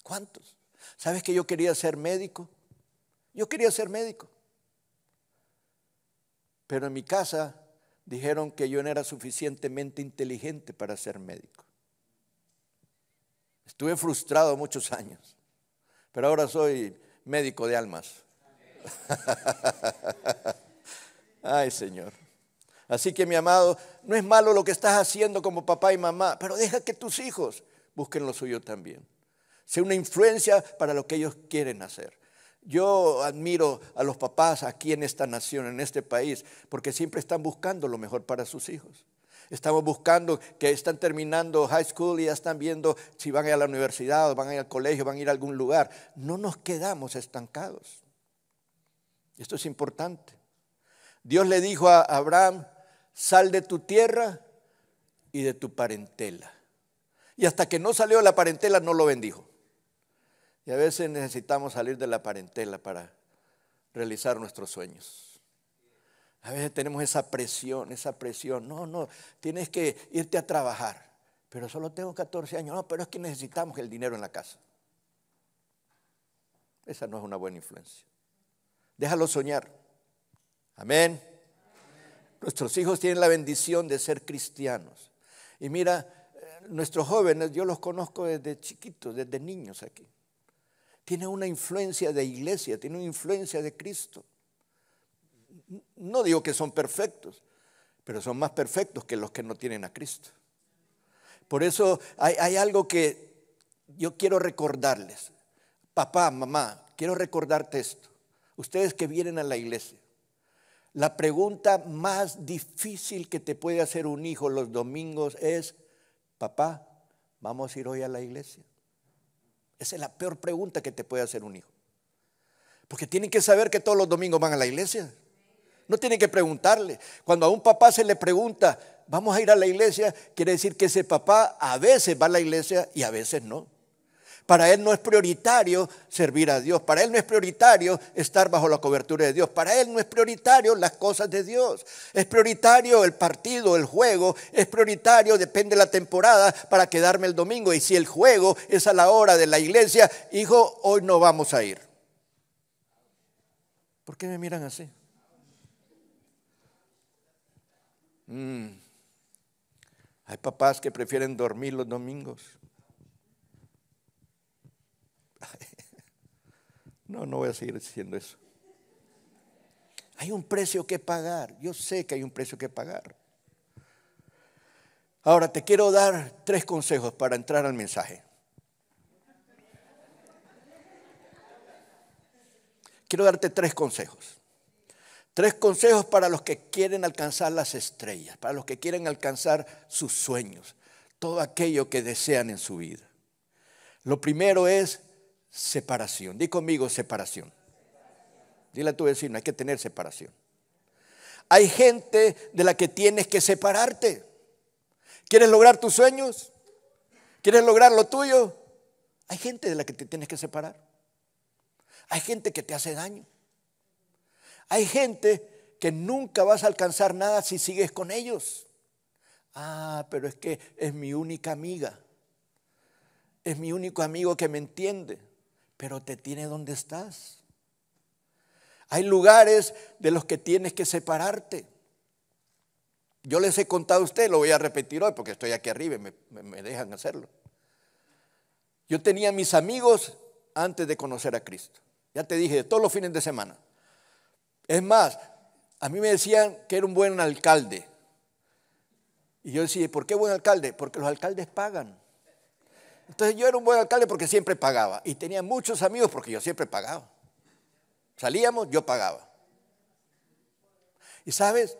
¿Cuántos? ¿Sabes que yo quería ser médico? Yo quería ser médico. Pero en mi casa dijeron que yo no era suficientemente inteligente para ser médico. Estuve frustrado muchos años, pero ahora soy médico de almas. Ay, Señor. Así que mi amado, no es malo lo que estás haciendo como papá y mamá, pero deja que tus hijos busquen lo suyo también. Sea una influencia para lo que ellos quieren hacer. Yo admiro a los papás aquí en esta nación, en este país, porque siempre están buscando lo mejor para sus hijos. Estamos buscando que están terminando high school y ya están viendo si van a la universidad, o van a ir al colegio, van a ir a algún lugar. No nos quedamos estancados. Esto es importante. Dios le dijo a Abraham, sal de tu tierra y de tu parentela. Y hasta que no salió de la parentela no lo bendijo. Y a veces necesitamos salir de la parentela para realizar nuestros sueños. A veces tenemos esa presión, esa presión. No, no, tienes que irte a trabajar. Pero solo tengo 14 años. No, pero es que necesitamos el dinero en la casa. Esa no es una buena influencia. Déjalo soñar. Amén. Nuestros hijos tienen la bendición de ser cristianos. Y mira, eh, nuestros jóvenes, yo los conozco desde chiquitos, desde niños aquí tiene una influencia de iglesia, tiene una influencia de Cristo. No digo que son perfectos, pero son más perfectos que los que no tienen a Cristo. Por eso hay, hay algo que yo quiero recordarles. Papá, mamá, quiero recordarte esto. Ustedes que vienen a la iglesia, la pregunta más difícil que te puede hacer un hijo los domingos es, papá, ¿vamos a ir hoy a la iglesia? Esa es la peor pregunta que te puede hacer un hijo. Porque tienen que saber que todos los domingos van a la iglesia. No tienen que preguntarle. Cuando a un papá se le pregunta, vamos a ir a la iglesia, quiere decir que ese papá a veces va a la iglesia y a veces no. Para él no es prioritario servir a Dios, para él no es prioritario estar bajo la cobertura de Dios, para él no es prioritario las cosas de Dios, es prioritario el partido, el juego, es prioritario, depende la temporada, para quedarme el domingo. Y si el juego es a la hora de la iglesia, hijo, hoy no vamos a ir. ¿Por qué me miran así? Mm. Hay papás que prefieren dormir los domingos. No, no voy a seguir diciendo eso. Hay un precio que pagar. Yo sé que hay un precio que pagar. Ahora te quiero dar tres consejos para entrar al mensaje. Quiero darte tres consejos. Tres consejos para los que quieren alcanzar las estrellas, para los que quieren alcanzar sus sueños, todo aquello que desean en su vida. Lo primero es separación. Di conmigo separación. Dile a tu vecino, hay que tener separación. Hay gente de la que tienes que separarte. ¿Quieres lograr tus sueños? ¿Quieres lograr lo tuyo? Hay gente de la que te tienes que separar. Hay gente que te hace daño. Hay gente que nunca vas a alcanzar nada si sigues con ellos. Ah, pero es que es mi única amiga. Es mi único amigo que me entiende pero te tiene donde estás. Hay lugares de los que tienes que separarte. Yo les he contado a ustedes, lo voy a repetir hoy porque estoy aquí arriba y me, dejan hacerlo. Yo tenía mis amigos antes de conocer a Cristo. Ya te dije, de todos los fines de semana. Es más, a mí me decían que era un buen alcalde. Y yo decía, ¿por qué buen alcalde? Porque los alcaldes pagan. Entonces yo era un buen alcalde porque siempre pagaba. Y tenía muchos amigos porque yo siempre pagaba. Salíamos, yo pagaba. Y sabes,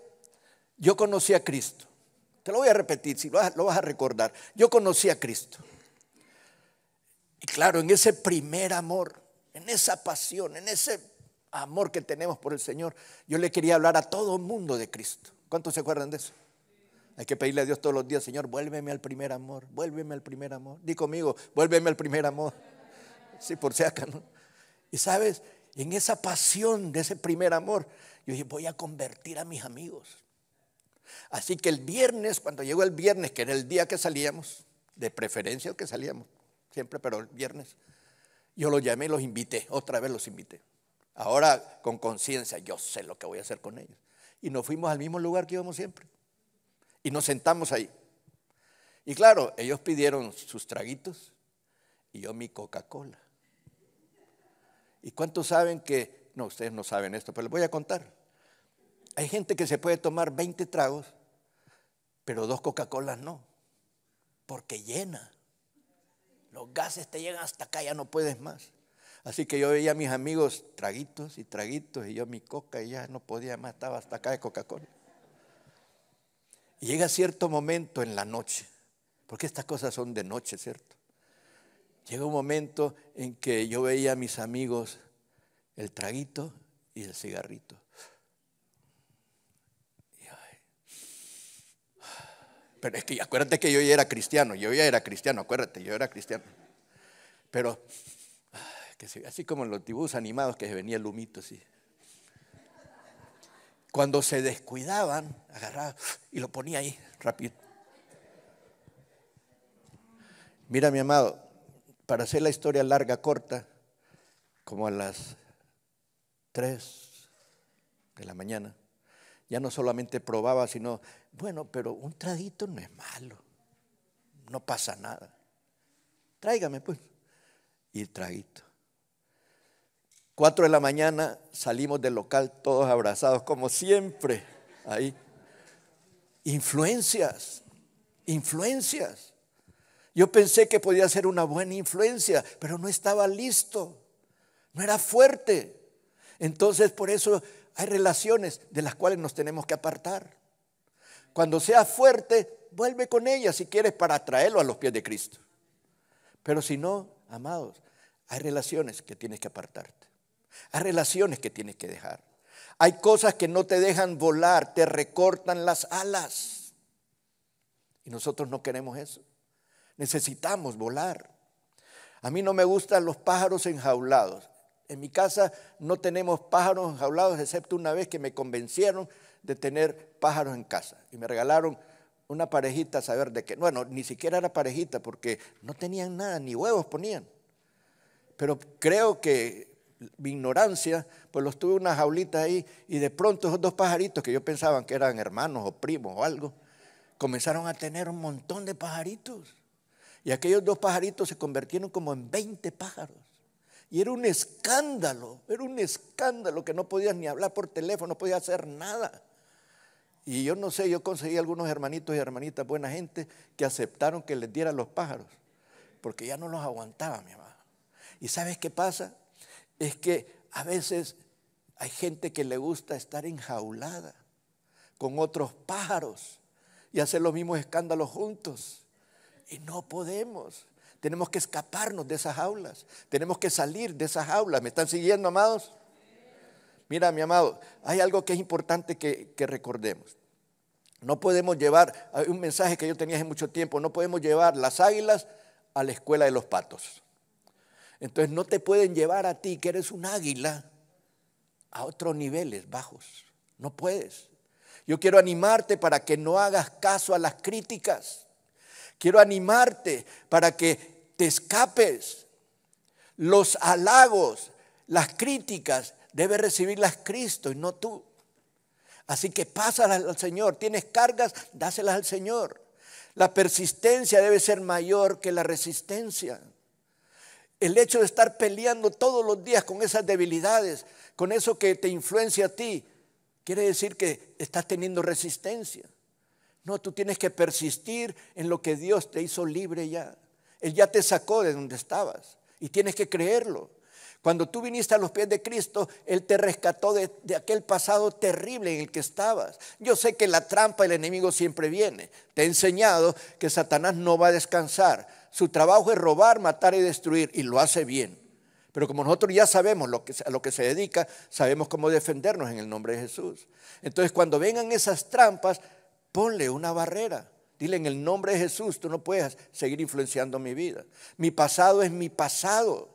yo conocí a Cristo. Te lo voy a repetir, si lo vas, a recordar. Yo conocí a Cristo. Y claro, en ese primer amor, en esa pasión, en ese amor que tenemos por el Señor, yo le quería hablar a todo el mundo de Cristo. ¿Cuántos se acuerdan de eso? Hay que pedirle a Dios todos los días, Señor, vuélveme al primer amor, vuélveme al primer amor. Di conmigo, vuélveme al primer amor. Sí, por si acá, ¿no? Y sabes, en esa pasión de ese primer amor, yo dije, voy a convertir a mis amigos. Así que el viernes, cuando llegó el viernes, que era el día que salíamos, de preferencia que salíamos, siempre, pero el viernes, yo los llamé y los invité, otra vez los invité. Ahora con conciencia, yo sé lo que voy a hacer con ellos. Y nos fuimos al mismo lugar que íbamos siempre. Y nos sentamos ahí. Y claro, ellos pidieron sus traguitos y yo mi Coca-Cola. ¿Y cuántos saben que, no, ustedes no saben esto, pero les voy a contar. Hay gente que se puede tomar 20 tragos, pero dos Coca-Colas no, porque llena. Los gases te llegan hasta acá, ya no puedes más. Así que yo veía a mis amigos traguitos y traguitos y yo mi coca y ya no podía más, estaba hasta acá de Coca-Cola llega cierto momento en la noche, porque estas cosas son de noche, ¿cierto? Llega un momento en que yo veía a mis amigos el traguito y el cigarrito. Pero es que acuérdate que yo ya era cristiano, yo ya era cristiano, acuérdate, yo era cristiano. Pero así como en los dibujos animados que venía el humito sí. Cuando se descuidaban, agarraba y lo ponía ahí rápido. Mira, mi amado, para hacer la historia larga, corta, como a las 3 de la mañana, ya no solamente probaba, sino, bueno, pero un traguito no es malo, no pasa nada. Tráigame, pues. Y el traguito. Cuatro de la mañana salimos del local todos abrazados, como siempre, ahí. Influencias, influencias. Yo pensé que podía ser una buena influencia, pero no estaba listo, no era fuerte. Entonces, por eso hay relaciones de las cuales nos tenemos que apartar. Cuando sea fuerte, vuelve con ella si quieres para traerlo a los pies de Cristo. Pero si no, amados, hay relaciones que tienes que apartarte. Hay relaciones que tienes que dejar. Hay cosas que no te dejan volar, te recortan las alas. Y nosotros no queremos eso. Necesitamos volar. A mí no me gustan los pájaros enjaulados. En mi casa no tenemos pájaros enjaulados, excepto una vez que me convencieron de tener pájaros en casa. Y me regalaron una parejita, saber de qué. Bueno, ni siquiera era parejita porque no tenían nada, ni huevos ponían. Pero creo que mi ignorancia, pues los tuve una jaulita ahí y de pronto esos dos pajaritos que yo pensaba que eran hermanos o primos o algo, comenzaron a tener un montón de pajaritos. Y aquellos dos pajaritos se convirtieron como en 20 pájaros. Y era un escándalo, era un escándalo que no podías ni hablar por teléfono, no podías hacer nada. Y yo no sé, yo conseguí algunos hermanitos y hermanitas, buena gente, que aceptaron que les diera los pájaros, porque ya no los aguantaba, mi amado. ¿Y sabes qué pasa? es que a veces hay gente que le gusta estar enjaulada con otros pájaros y hacer los mismos escándalos juntos. Y no podemos. Tenemos que escaparnos de esas aulas. Tenemos que salir de esas aulas. ¿Me están siguiendo, amados? Mira, mi amado, hay algo que es importante que, recordemos. No podemos llevar, hay un mensaje que yo tenía hace mucho tiempo, no podemos llevar las águilas a la escuela de los patos. Entonces no te pueden llevar a ti, que eres un águila, a otros niveles bajos. No puedes. Yo quiero animarte para que no hagas caso a las críticas. Quiero animarte para que te escapes. Los halagos, las críticas, debe recibirlas Cristo y no tú. Así que pásalas al Señor. Tienes cargas, dáselas al Señor. La persistencia debe ser mayor que la resistencia. El hecho de estar peleando todos los días con esas debilidades, con eso que te influencia a ti, quiere decir que estás teniendo resistencia. No, tú tienes que persistir en lo que Dios te hizo libre ya. Él ya te sacó de donde estabas y tienes que creerlo. Cuando tú viniste a los pies de Cristo, Él te rescató de, aquel pasado terrible en el que estabas. Yo sé que la trampa del enemigo siempre viene. Te he enseñado que Satanás no va a descansar su trabajo es robar, matar y destruir, y lo hace bien. Pero como nosotros ya sabemos a lo que se dedica, sabemos cómo defendernos en el nombre de Jesús. Entonces, cuando vengan esas trampas, ponle una barrera. Dile, en el nombre de Jesús, tú no puedes seguir influenciando mi vida. Mi pasado es mi pasado.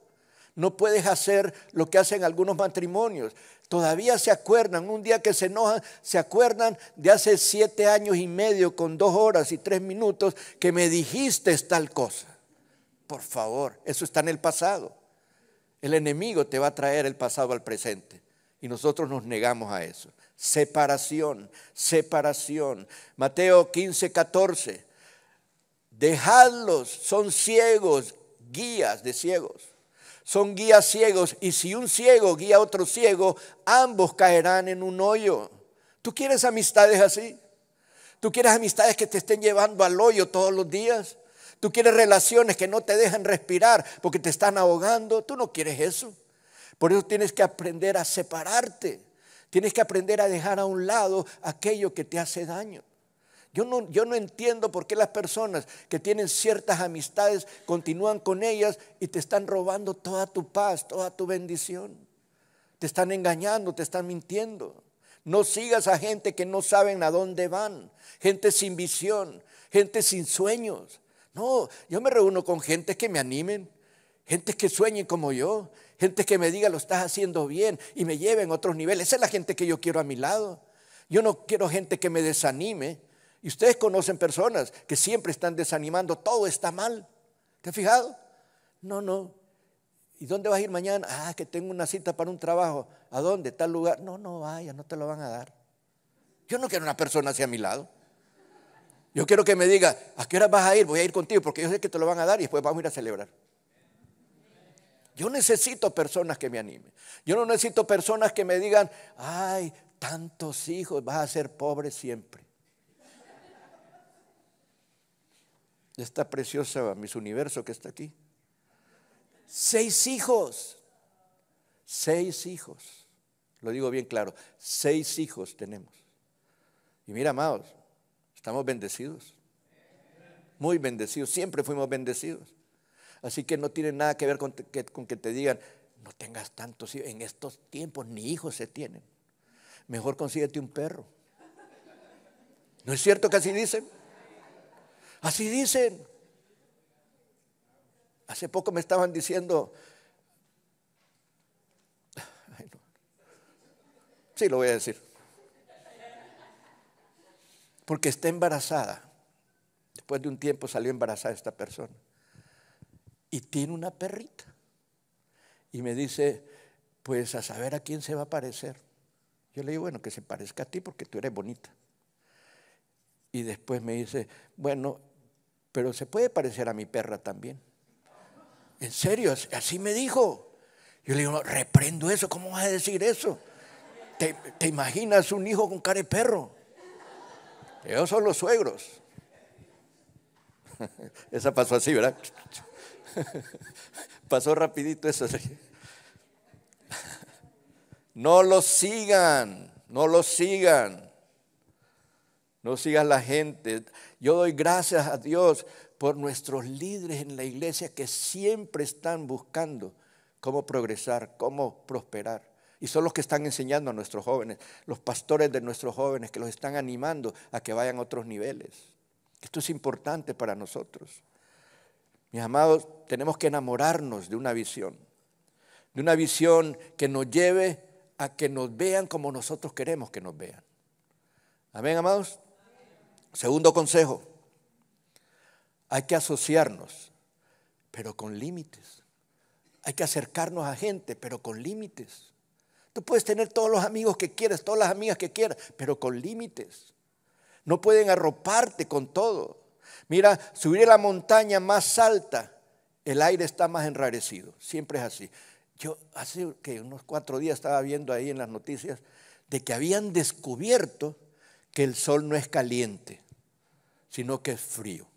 No puedes hacer lo que hacen algunos matrimonios. Todavía se acuerdan, un día que se enojan, se acuerdan de hace siete años y medio con dos horas y tres minutos que me dijiste tal cosa. Por favor, eso está en el pasado. El enemigo te va a traer el pasado al presente y nosotros nos negamos a eso. Separación, separación. Mateo 15, 14. Dejadlos, son ciegos, guías de ciegos son guías ciegos y si un ciego guía a otro ciego, ambos caerán en un hoyo. ¿Tú quieres amistades así? ¿Tú quieres amistades que te estén llevando al hoyo todos los días? ¿Tú quieres relaciones que no te dejan respirar porque te están ahogando? Tú no quieres eso. Por eso tienes que aprender a separarte. Tienes que aprender a dejar a un lado aquello que te hace daño. Yo no, entiendo por qué las personas que tienen ciertas amistades continúan con ellas y te están robando toda tu paz, toda tu bendición. Te están engañando, te están mintiendo. No sigas a gente que no saben a dónde van, gente sin visión, gente sin sueños. No, yo me reúno con gente que me animen, gente que sueñe como yo, gente que me diga lo estás haciendo bien y me lleven a otros niveles. Esa es la gente que yo quiero a mi lado. Yo no quiero gente que me desanime, y ustedes conocen personas que siempre están desanimando, todo está mal. ¿Te has fijado? No, no. ¿Y dónde vas a ir mañana? Ah, que tengo una cita para un trabajo. ¿A dónde? Tal lugar. No, no vaya, no te lo van a dar. Yo no quiero una persona a mi lado. Yo quiero que me diga, ¿a qué hora vas a ir? Voy a ir contigo porque yo sé que te lo van a dar y después vamos a ir a celebrar. Yo necesito personas que me animen. Yo no necesito personas que me digan, ay, tantos hijos, vas a ser pobre siempre. esta preciosa mis Universo que está aquí. Seis hijos. Seis hijos. Lo digo bien claro. Seis hijos tenemos. Y mira, amados, estamos bendecidos. Muy bendecidos. Siempre fuimos bendecidos. Así que no tiene nada que ver con, que, con que te digan, no tengas tantos hijos. En estos tiempos ni hijos se tienen. Mejor consíguete un perro. ¿No es cierto que así dicen? Así dicen. Hace poco me estaban diciendo, sí lo voy a decir, porque está embarazada. Después de un tiempo salió embarazada esta persona y tiene una perrita. Y me dice, pues a saber a quién se va a parecer. Yo le digo, bueno, que se parezca a ti porque tú eres bonita. Y después me dice, bueno, pero se puede parecer a mi perra también. En serio, así me dijo. Yo le digo, reprendo eso, ¿cómo vas a decir eso? ¿Te, imaginas un hijo con cara de perro? Ellos son los suegros. Esa pasó así, ¿verdad? pasó rapidito eso. no lo sigan, no lo sigan. No sigas la gente. Yo doy gracias a Dios por nuestros líderes en la iglesia que siempre están buscando cómo progresar, cómo prosperar. Y son los que están enseñando a nuestros jóvenes, los pastores de nuestros jóvenes, que los están animando a que vayan a otros niveles. Esto es importante para nosotros. Mis amados, tenemos que enamorarnos de una visión, de una visión que nos lleve a que nos vean como nosotros queremos que nos vean. Amén, amados. Segundo consejo, hay que asociarnos, pero con límites. Hay que acercarnos a gente, pero con límites. Tú puedes tener todos los amigos que quieras, todas las amigas que quieras, pero con límites. No pueden arroparte con todo. Mira, subir a la montaña más alta, el aire está más enrarecido. Siempre es así. Yo hace que unos cuatro días estaba viendo ahí en las noticias de que habían descubierto que el sol no es caliente, sino que es frío.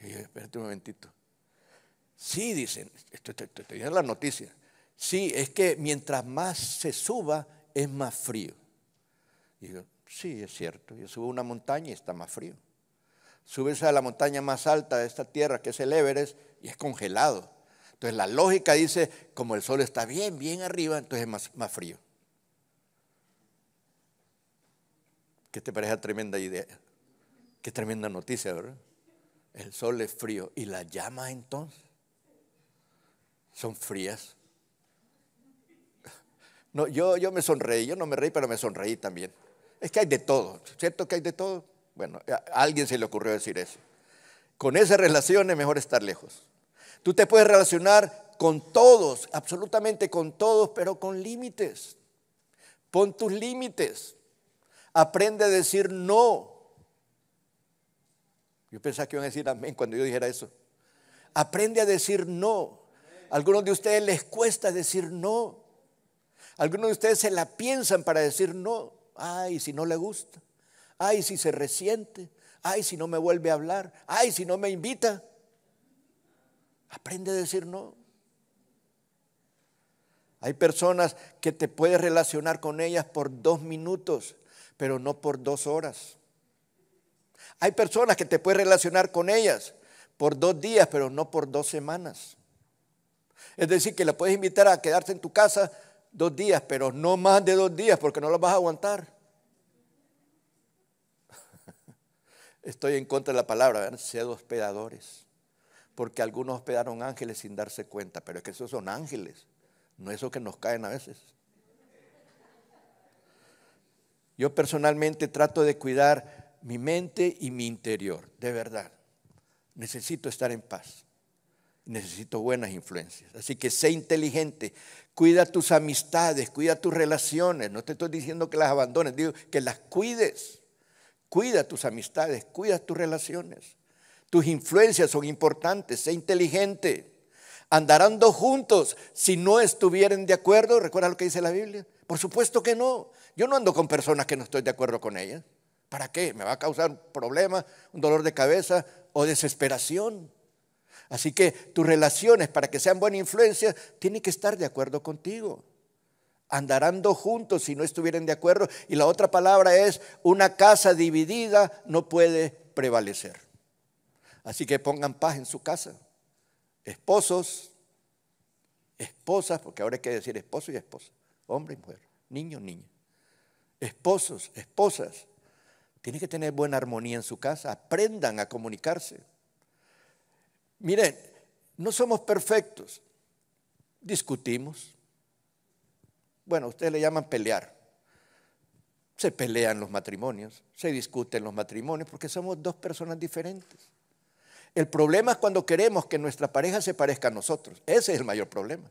Y yo, espérate un momentito. Sí, dicen, esto, te la noticia. Sí, es que mientras más se suba, es más frío. Y yo, sí, es cierto. Yo subo una montaña y está más frío. Subes a la montaña más alta de esta tierra, que es el Everest, y es congelado. Entonces la lógica dice, como el sol está bien, bien arriba, entonces es más frío. ¿Qué te parece tremenda idea? Qué tremenda noticia, ¿verdad? El sol es frío y las llamas entonces son frías. No, yo, yo me sonreí, yo no me reí, pero me sonreí también. Es que hay de todo, ¿cierto que hay de todo? Bueno, a alguien se le ocurrió decir eso. Con esas relaciones mejor estar lejos. Tú te puedes relacionar con todos, absolutamente con todos, pero con límites. Pon tus límites. Aprende a decir no. Yo pensaba que iban a decir amén cuando yo dijera eso. Aprende a decir no. algunos de ustedes les cuesta decir no. algunos de ustedes se la piensan para decir no. Ay, si no le gusta. Ay, si se resiente. Ay, si no me vuelve a hablar. Ay, si no me invita. Aprende a decir no. Hay personas que te puedes relacionar con ellas por dos minutos pero no por dos horas. Hay personas que te puedes relacionar con ellas por dos días, pero no por dos semanas. Es decir, que la puedes invitar a quedarse en tu casa dos días, pero no más de dos días porque no la vas a aguantar. Estoy en contra de la palabra, Sé hospedadores, porque algunos hospedaron ángeles sin darse cuenta, pero es que esos son ángeles, no esos que nos caen a veces. Yo personalmente trato de cuidar mi mente y mi interior, de verdad. Necesito estar en paz. Necesito buenas influencias. Así que sé inteligente. Cuida tus amistades, cuida tus relaciones. No te estoy diciendo que las abandones, digo que las cuides. Cuida tus amistades, cuida tus relaciones. Tus influencias son importantes. Sé inteligente andarán dos juntos si no estuvieren de acuerdo. ¿Recuerda lo que dice la Biblia? Por supuesto que no. Yo no ando con personas que no estoy de acuerdo con ellas. ¿Para qué? Me va a causar un problema, un dolor de cabeza o desesperación. Así que tus relaciones, para que sean buena influencia, tienen que estar de acuerdo contigo. Andarán dos juntos si no estuvieran de acuerdo. Y la otra palabra es, una casa dividida no puede prevalecer. Así que pongan paz en su casa. Esposos, esposas, porque ahora hay que decir esposo y esposa, hombre y mujer, niño, niña. Esposos, esposas, tienen que tener buena armonía en su casa, aprendan a comunicarse. Miren, no somos perfectos, discutimos. Bueno, ustedes le llaman pelear. Se pelean los matrimonios, se discuten los matrimonios, porque somos dos personas diferentes. El problema es cuando queremos que nuestra pareja se parezca a nosotros. Ese es el mayor problema.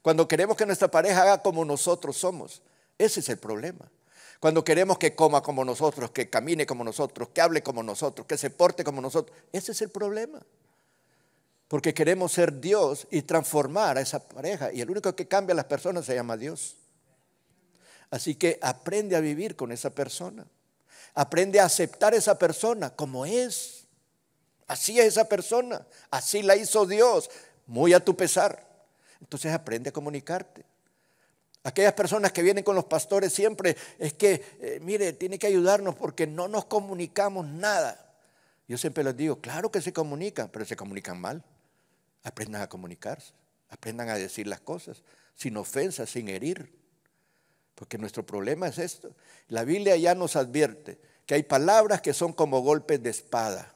Cuando queremos que nuestra pareja haga como nosotros somos. Ese es el problema. Cuando queremos que coma como nosotros, que camine como nosotros, que hable como nosotros, que se porte como nosotros. Ese es el problema. Porque queremos ser Dios y transformar a esa pareja. Y el único que cambia a las personas se llama Dios. Así que aprende a vivir con esa persona. Aprende a aceptar a esa persona como es Así es esa persona, así la hizo Dios, muy a tu pesar. Entonces aprende a comunicarte. Aquellas personas que vienen con los pastores siempre es que, eh, mire, tiene que ayudarnos porque no nos comunicamos nada. Yo siempre les digo, claro que se comunican, pero se comunican mal. Aprendan a comunicarse, aprendan a decir las cosas, sin ofensa, sin herir. Porque nuestro problema es esto. La Biblia ya nos advierte que hay palabras que son como golpes de espada.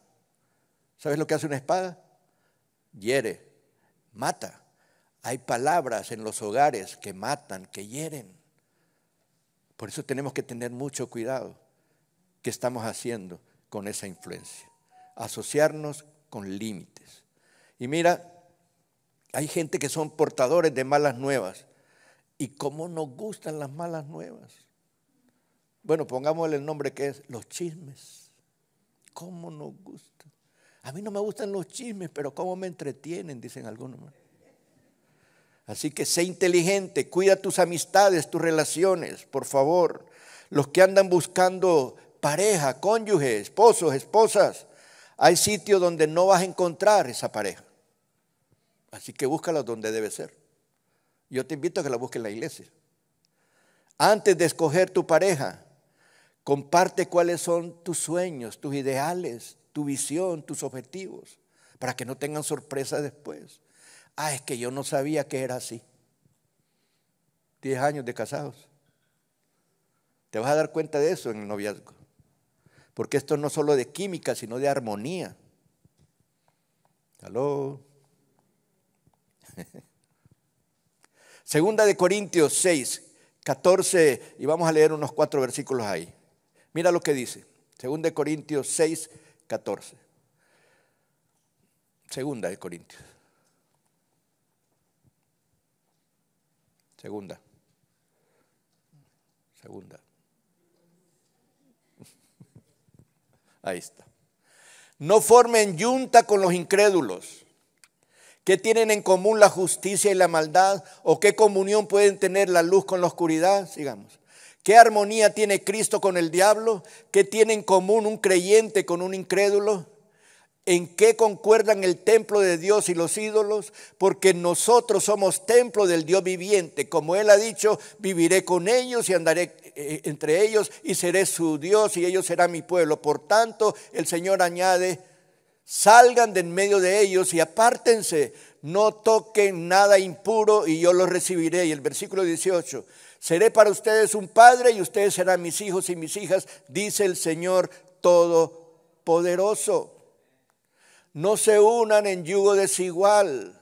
¿Sabes lo que hace una espada? Hiere, mata. Hay palabras en los hogares que matan, que hieren. Por eso tenemos que tener mucho cuidado qué estamos haciendo con esa influencia. Asociarnos con límites. Y mira, hay gente que son portadores de malas nuevas. ¿Y cómo nos gustan las malas nuevas? Bueno, pongámosle el nombre que es los chismes. ¿Cómo nos gustan? A mí no me gustan los chismes, pero cómo me entretienen, dicen algunos. Así que sé inteligente, cuida tus amistades, tus relaciones, por favor. Los que andan buscando pareja, cónyuge, esposos, esposas, hay sitios donde no vas a encontrar esa pareja. Así que búscala donde debe ser. Yo te invito a que la busques en la iglesia. Antes de escoger tu pareja, comparte cuáles son tus sueños, tus ideales, tu visión, tus objetivos, para que no tengan sorpresa después. Ah, es que yo no sabía que era así. Diez años de casados. Te vas a dar cuenta de eso en el noviazgo. Porque esto no solo de química, sino de armonía. Aló. Segunda de Corintios 6, 14, y vamos a leer unos cuatro versículos ahí. Mira lo que dice. Segunda de Corintios 6, 14. 14. Segunda de Corintios. Segunda. Segunda. Ahí está. No formen yunta con los incrédulos. ¿Qué tienen en común la justicia y la maldad? ¿O qué comunión pueden tener la luz con la oscuridad? Sigamos. ¿Qué armonía tiene Cristo con el diablo? ¿Qué tiene en común un creyente con un incrédulo? ¿En qué concuerdan el templo de Dios y los ídolos? Porque nosotros somos templo del Dios viviente. Como Él ha dicho, viviré con ellos y andaré eh, entre ellos y seré su Dios y ellos serán mi pueblo. Por tanto, el Señor añade, salgan de en medio de ellos y apártense, no toquen nada impuro y yo los recibiré. Y el versículo 18, Seré para ustedes un padre y ustedes serán mis hijos y mis hijas, dice el Señor Todopoderoso. No se unan en yugo desigual.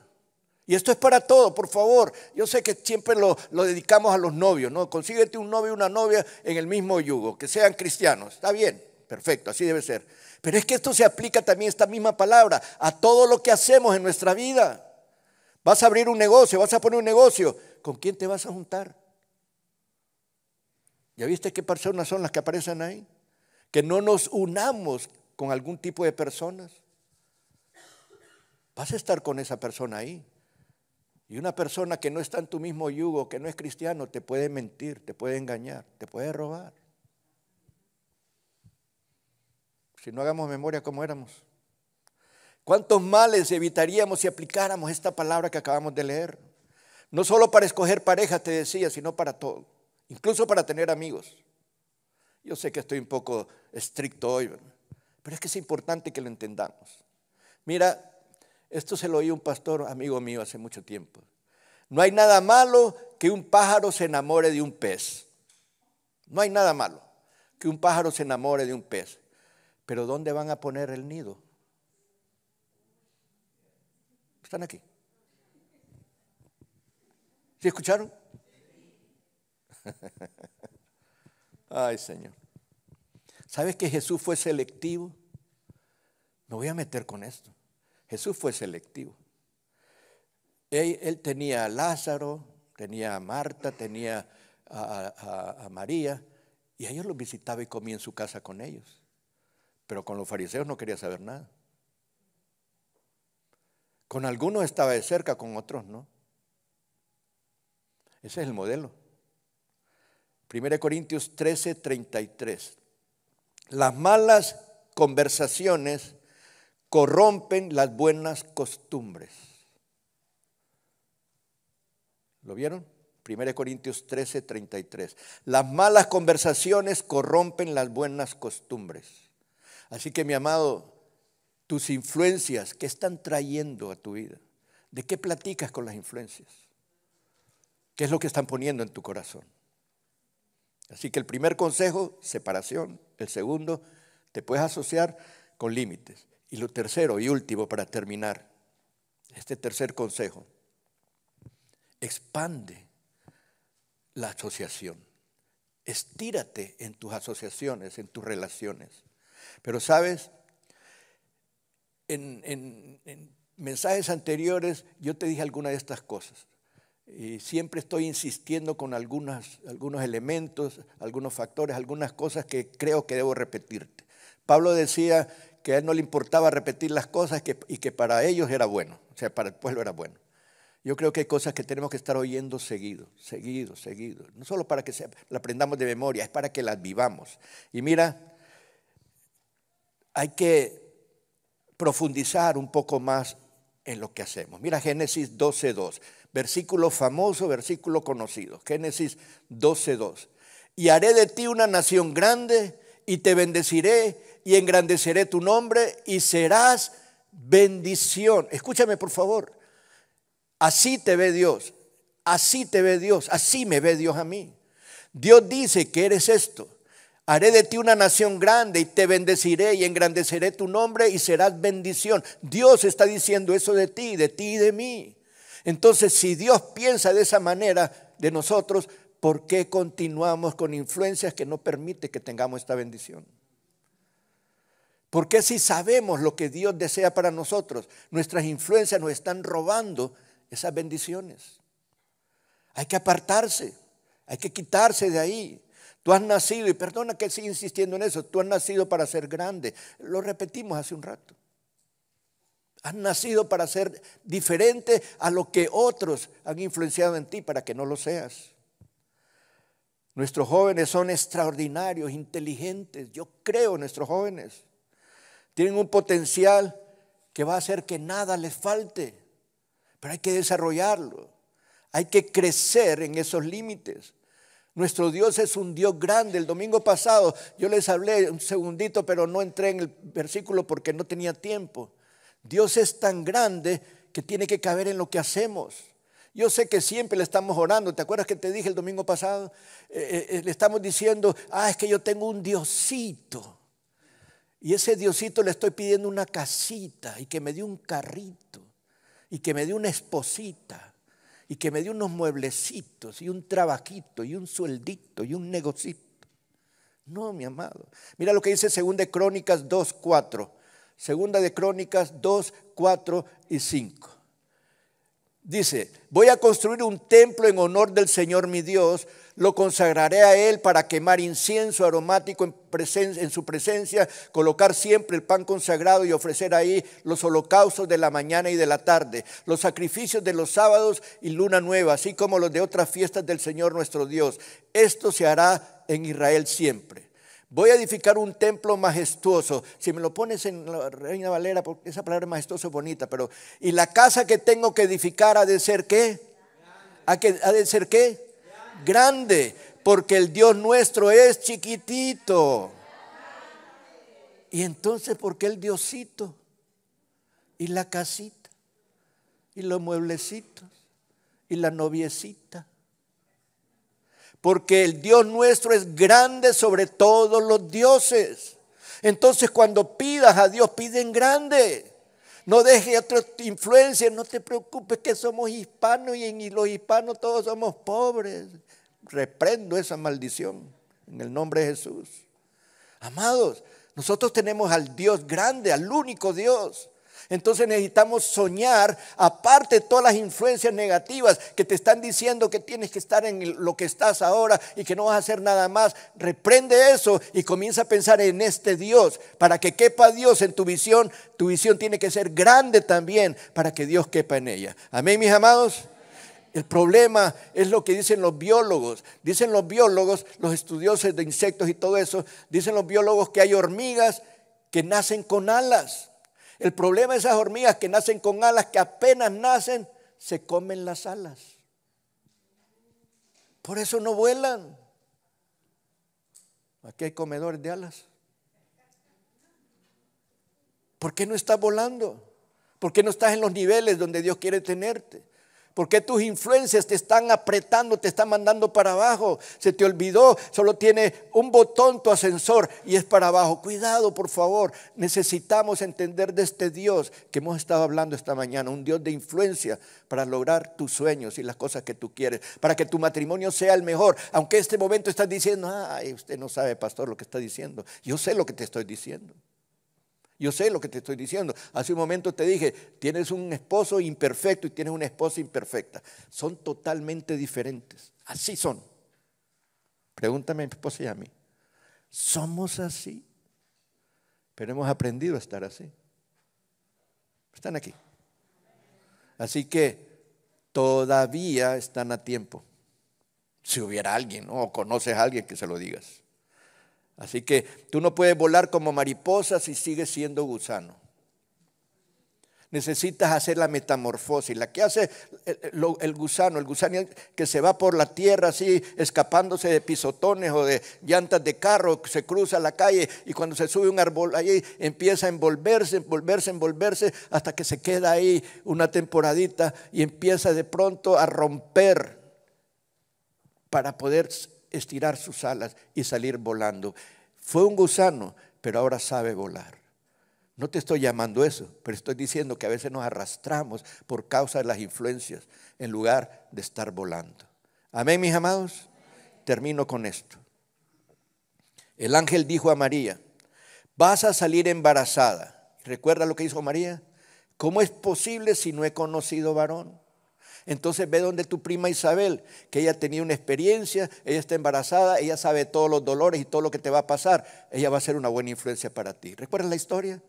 Y esto es para todo, por favor. Yo sé que siempre lo, dedicamos a los novios, ¿no? Consíguete un novio y una novia en el mismo yugo, que sean cristianos. Está bien, perfecto, así debe ser. Pero es que esto se aplica también, esta misma palabra, a todo lo que hacemos en nuestra vida. Vas a abrir un negocio, vas a poner un negocio. ¿Con quién te vas a juntar? ¿Ya viste qué personas son las que aparecen ahí? Que no nos unamos con algún tipo de personas. Vas a estar con esa persona ahí. Y una persona que no está en tu mismo yugo, que no es cristiano, te puede mentir, te puede engañar, te puede robar. Si no hagamos memoria como éramos. ¿Cuántos males evitaríamos si aplicáramos esta palabra que acabamos de leer? No solo para escoger pareja, te decía, sino para todo incluso para tener amigos. Yo sé que estoy un poco estricto hoy, pero es que es importante que lo entendamos. Mira, esto se lo oí un pastor amigo mío hace mucho tiempo. No hay nada malo que un pájaro se enamore de un pez. No hay nada malo que un pájaro se enamore de un pez. Pero ¿dónde van a poner el nido? Están aquí. ¿Sí escucharon? Ay, Señor. ¿Sabes que Jesús fue selectivo? Me voy a meter con esto. Jesús fue selectivo. Él, tenía a Lázaro, tenía a Marta, tenía a, a María, y a ellos los visitaba y comía en su casa con ellos. Pero con los fariseos no quería saber nada. Con algunos estaba de cerca, con otros no. Ese es el modelo. 1 Corintios 13, 33. Las malas conversaciones corrompen las buenas costumbres. ¿Lo vieron? 1 Corintios 13, 33. Las malas conversaciones corrompen las buenas costumbres. Así que mi amado, tus influencias, ¿qué están trayendo a tu vida? ¿De qué platicas con las influencias? ¿Qué es lo que están poniendo en tu corazón? Así que el primer consejo, separación. El segundo, te puedes asociar con límites. Y lo tercero y último para terminar, este tercer consejo, expande la asociación. Estírate en tus asociaciones, en tus relaciones. Pero sabes, en, en mensajes anteriores yo te dije alguna de estas cosas. Y siempre estoy insistiendo con algunas, algunos elementos, algunos factores, algunas cosas que creo que debo repetirte. Pablo decía que a él no le importaba repetir las cosas y que para ellos era bueno, o sea, para el pueblo era bueno. Yo creo que hay cosas que tenemos que estar oyendo seguido, seguido, seguido. No solo para que se, la aprendamos de memoria, es para que las vivamos. Y mira, hay que profundizar un poco más en lo que hacemos. Mira Génesis 12.2, versículo famoso, versículo conocido. Génesis 12.2. Y haré de ti una nación grande y te bendeciré y engrandeceré tu nombre y serás bendición. Escúchame por favor. Así te ve Dios. Así te ve Dios. Así me ve Dios a mí. Dios dice que eres esto. Haré de ti una nación grande y te bendeciré y engrandeceré tu nombre y serás bendición. Dios está diciendo eso de ti, de ti y de mí. Entonces, si Dios piensa de esa manera de nosotros, ¿por qué continuamos con influencias que no permiten que tengamos esta bendición? Porque si sabemos lo que Dios desea para nosotros, nuestras influencias nos están robando esas bendiciones. Hay que apartarse, hay que quitarse de ahí. Tú has nacido, y perdona que siga insistiendo en eso, tú has nacido para ser grande. Lo repetimos hace un rato. Has nacido para ser diferente a lo que otros han influenciado en ti para que no lo seas. Nuestros jóvenes son extraordinarios, inteligentes. Yo creo en nuestros jóvenes. Tienen un potencial que va a hacer que nada les falte. Pero hay que desarrollarlo. Hay que crecer en esos límites. Nuestro Dios es un Dios grande. El domingo pasado yo les hablé un segundito, pero no entré en el versículo porque no tenía tiempo. Dios es tan grande que tiene que caber en lo que hacemos. Yo sé que siempre le estamos orando. ¿Te acuerdas que te dije el domingo pasado? Eh, eh, eh, le estamos diciendo, ah, es que yo tengo un Diosito. Y ese Diosito le estoy pidiendo una casita y que me dé un carrito y que me dé una esposita y que me dio unos mueblecitos y un trabajito y un sueldito y un negocito. No, mi amado. Mira lo que dice Segunda de Crónicas 2, 4. Segunda de Crónicas 2, 4 y 5. Dice, voy a construir un templo en honor del Señor mi Dios, lo consagraré a Él para quemar incienso aromático en, su presencia, colocar siempre el pan consagrado y ofrecer ahí los holocaustos de la mañana y de la tarde, los sacrificios de los sábados y luna nueva, así como los de otras fiestas del Señor nuestro Dios. Esto se hará en Israel siempre. Voy a edificar un templo majestuoso. Si me lo pones en la Reina Valera, porque esa palabra majestuoso es bonita, pero. Y la casa que tengo que edificar ha de ser qué? ¿Ha, ha de ser qué? Grande. Grande. Porque el Dios nuestro es chiquitito. Y entonces, ¿por qué el Diosito? Y la casita. Y los mueblecitos. Y la noviecita porque el Dios nuestro es grande sobre todos los dioses. Entonces cuando pidas a Dios, piden grande. No dejes otras influencias, no te preocupes que somos hispanos y en los hispanos todos somos pobres. Reprendo esa maldición en el nombre de Jesús. Amados, nosotros tenemos al Dios grande, al único Dios. Entonces necesitamos soñar, aparte de todas las influencias negativas que te están diciendo que tienes que estar en lo que estás ahora y que no vas a hacer nada más, reprende eso y comienza a pensar en este Dios. Para que quepa Dios en tu visión, tu visión tiene que ser grande también para que Dios quepa en ella. Amén, mis amados. El problema es lo que dicen los biólogos. Dicen los biólogos, los estudiosos de insectos y todo eso, dicen los biólogos que hay hormigas que nacen con alas. El problema de esas hormigas que nacen con alas, que apenas nacen, se comen las alas. Por eso no vuelan. Aquí hay comedores de alas. ¿Por qué no estás volando? ¿Por qué no estás en los niveles donde Dios quiere tenerte? ¿Por qué tus influencias te están apretando, te están mandando para abajo? Se te olvidó, solo tiene un botón tu ascensor y es para abajo. Cuidado, por favor. Necesitamos entender de este Dios que hemos estado hablando esta mañana, un Dios de influencia para lograr tus sueños y las cosas que tú quieres, para que tu matrimonio sea el mejor. Aunque en este momento estás diciendo, ay, usted no sabe, pastor, lo que está diciendo. Yo sé lo que te estoy diciendo. Yo sé lo que te estoy diciendo. Hace un momento te dije, tienes un esposo imperfecto y tienes una esposa imperfecta. Son totalmente diferentes. Así son. Pregúntame a mi esposa y a mí. Somos así. Pero hemos aprendido a estar así. Están aquí. Así que todavía están a tiempo. Si hubiera alguien ¿no? o conoces a alguien que se lo digas. Así que tú no puedes volar como mariposa si sigues siendo gusano. Necesitas hacer la metamorfosis, la que hace el, gusano, el gusano que se va por la tierra así, escapándose de pisotones o de llantas de carro, se cruza la calle y cuando se sube un árbol ahí empieza a envolverse, envolverse, envolverse, hasta que se queda ahí una temporadita y empieza de pronto a romper para poder estirar sus alas y salir volando. Fue un gusano, pero ahora sabe volar. No te estoy llamando eso, pero estoy diciendo que a veces nos arrastramos por causa de las influencias en lugar de estar volando. Amén, mis amados. Termino con esto. El ángel dijo a María, vas a salir embarazada. ¿Recuerda lo que hizo María? ¿Cómo es posible si no he conocido varón? Entonces ve donde tu prima Isabel, que ella tenía una experiencia, ella está embarazada, ella sabe todos los dolores y todo lo que te va a pasar. Ella va a ser una buena influencia para ti. ¿Recuerdas la historia?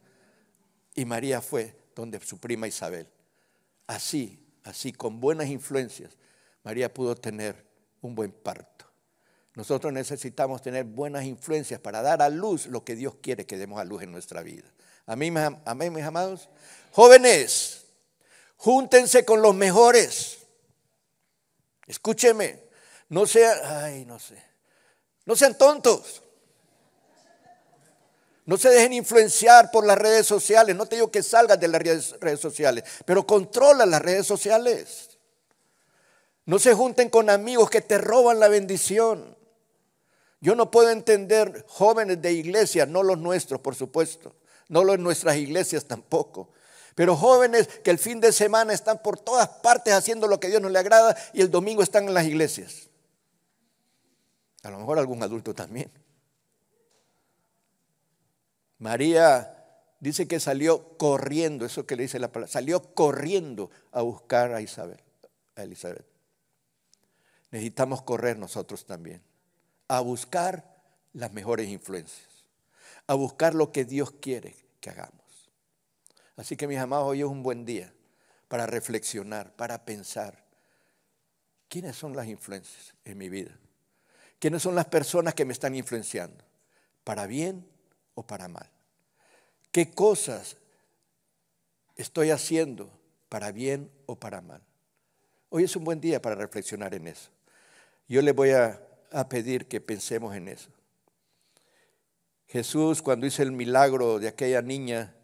Y María fue donde su prima Isabel. Así, así, con buenas influencias, María pudo tener un buen parto. Nosotros necesitamos tener buenas influencias para dar a luz lo que Dios quiere que demos a luz en nuestra vida. amén, mis amados. Jóvenes. Júntense con los mejores. Escúcheme, no sean, ay, no sé, no sean tontos. No se dejen influenciar por las redes sociales. No te digo que salgas de las redes, sociales, pero controla las redes sociales. No se junten con amigos que te roban la bendición. Yo no puedo entender jóvenes de iglesia no los nuestros, por supuesto, no los nuestras iglesias tampoco, pero jóvenes que el fin de semana están por todas partes haciendo lo que Dios no le agrada y el domingo están en las iglesias. A lo mejor algún adulto también. María dice que salió corriendo, eso que le dice la palabra, salió corriendo a buscar a Isabel, a Elizabeth. Necesitamos correr nosotros también, a buscar las mejores influencias, a buscar lo que Dios quiere que hagamos. Así que mis amados, hoy es un buen día para reflexionar, para pensar. ¿Quiénes son las influencias en mi vida? ¿Quiénes son las personas que me están influenciando? ¿Para bien o para mal? ¿Qué cosas estoy haciendo para bien o para mal? Hoy es un buen día para reflexionar en eso. Yo les voy a, a pedir que pensemos en eso. Jesús, cuando hizo el milagro de aquella niña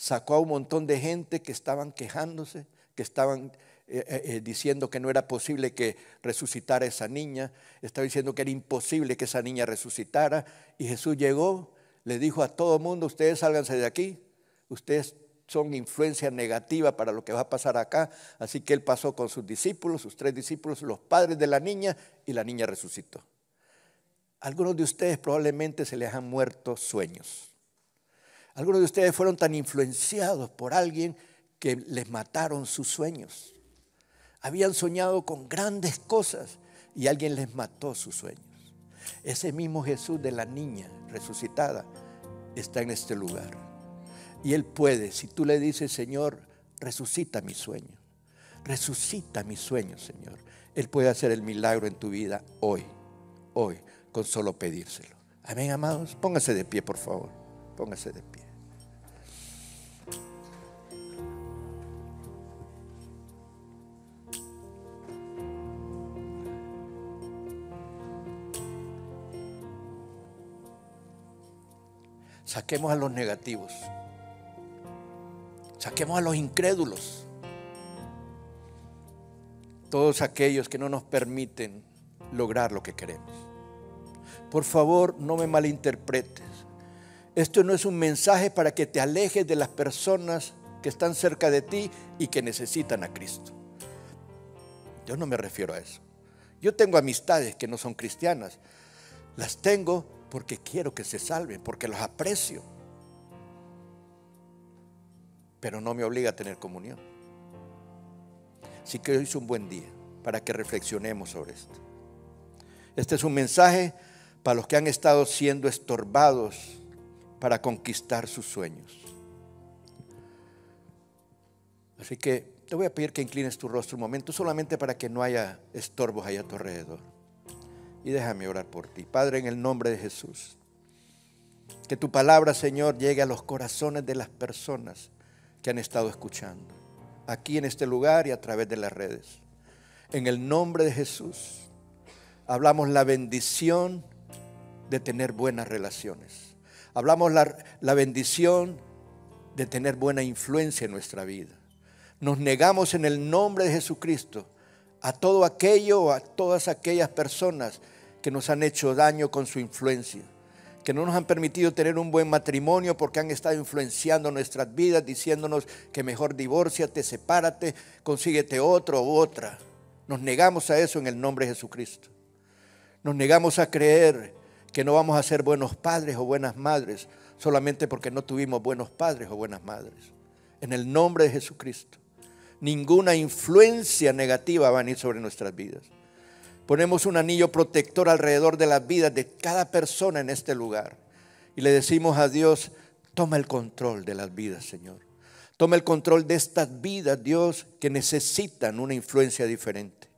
sacó a un montón de gente que estaban quejándose, que estaban eh, eh, eh, diciendo que no era posible que resucitara esa niña, estaba diciendo que era imposible que esa niña resucitara. Y Jesús llegó, le dijo a todo mundo, ustedes sálganse de aquí, ustedes son influencia negativa para lo que va a pasar acá. Así que él pasó con sus discípulos, sus tres discípulos, los padres de la niña, y la niña resucitó. Algunos de ustedes probablemente se les han muerto sueños. Algunos de ustedes fueron tan influenciados por alguien que les mataron sus sueños. Habían soñado con grandes cosas y alguien les mató sus sueños. Ese mismo Jesús de la niña resucitada está en este lugar. Y Él puede, si tú le dices, Señor, resucita mi sueño, resucita mi sueño, Señor. Él puede hacer el milagro en tu vida hoy, hoy, con solo pedírselo. Amén, amados. Póngase de pie, por favor. Póngase de pie. Saquemos a los negativos. Saquemos a los incrédulos. Todos aquellos que no nos permiten lograr lo que queremos. Por favor, no me malinterpretes. Esto no es un mensaje para que te alejes de las personas que están cerca de ti y que necesitan a Cristo. Yo no me refiero a eso. Yo tengo amistades que no son cristianas. Las tengo porque quiero que se salven, porque los aprecio. Pero no me obliga a tener comunión. Así que hoy es un buen día para que reflexionemos sobre esto. Este es un mensaje para los que han estado siendo estorbados para conquistar sus sueños. Así que te voy a pedir que inclines tu rostro un momento solamente para que no haya estorbos ahí a tu alrededor y déjame orar por ti. Padre, en el nombre de Jesús, que tu palabra, Señor, llegue a los corazones de las personas que han estado escuchando, aquí en este lugar y a través de las redes. En el nombre de Jesús, hablamos la bendición de tener buenas relaciones. Hablamos la, la bendición de tener buena influencia en nuestra vida. Nos negamos en el nombre de Jesucristo a todo aquello, a todas aquellas personas que nos han hecho daño con su influencia, que no nos han permitido tener un buen matrimonio porque han estado influenciando nuestras vidas, diciéndonos que mejor divórciate, sepárate, consíguete otro u otra. Nos negamos a eso en el nombre de Jesucristo. Nos negamos a creer que no vamos a ser buenos padres o buenas madres solamente porque no tuvimos buenos padres o buenas madres. En el nombre de Jesucristo ninguna influencia negativa va a venir sobre nuestras vidas. Ponemos un anillo protector alrededor de las vidas de cada persona en este lugar. Y le decimos a Dios, toma el control de las vidas, Señor. Toma el control de estas vidas, Dios, que necesitan una influencia diferente.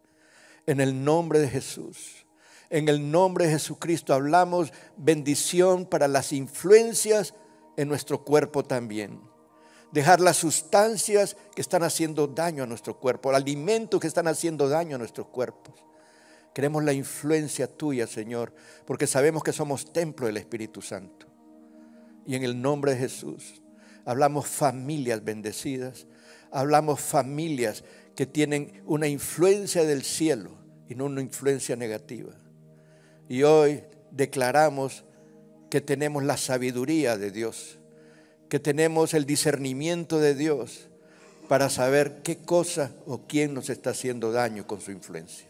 En el nombre de Jesús. En el nombre de Jesucristo hablamos bendición para las influencias en nuestro cuerpo también dejar las sustancias que están haciendo daño a nuestro cuerpo, alimentos que están haciendo daño a nuestros cuerpos. Queremos la influencia tuya, Señor, porque sabemos que somos templo del Espíritu Santo. Y en el nombre de Jesús, hablamos familias bendecidas, hablamos familias que tienen una influencia del cielo y no una influencia negativa. Y hoy declaramos que tenemos la sabiduría de Dios que tenemos el discernimiento de Dios para saber qué cosa o quién nos está haciendo daño con su influencia.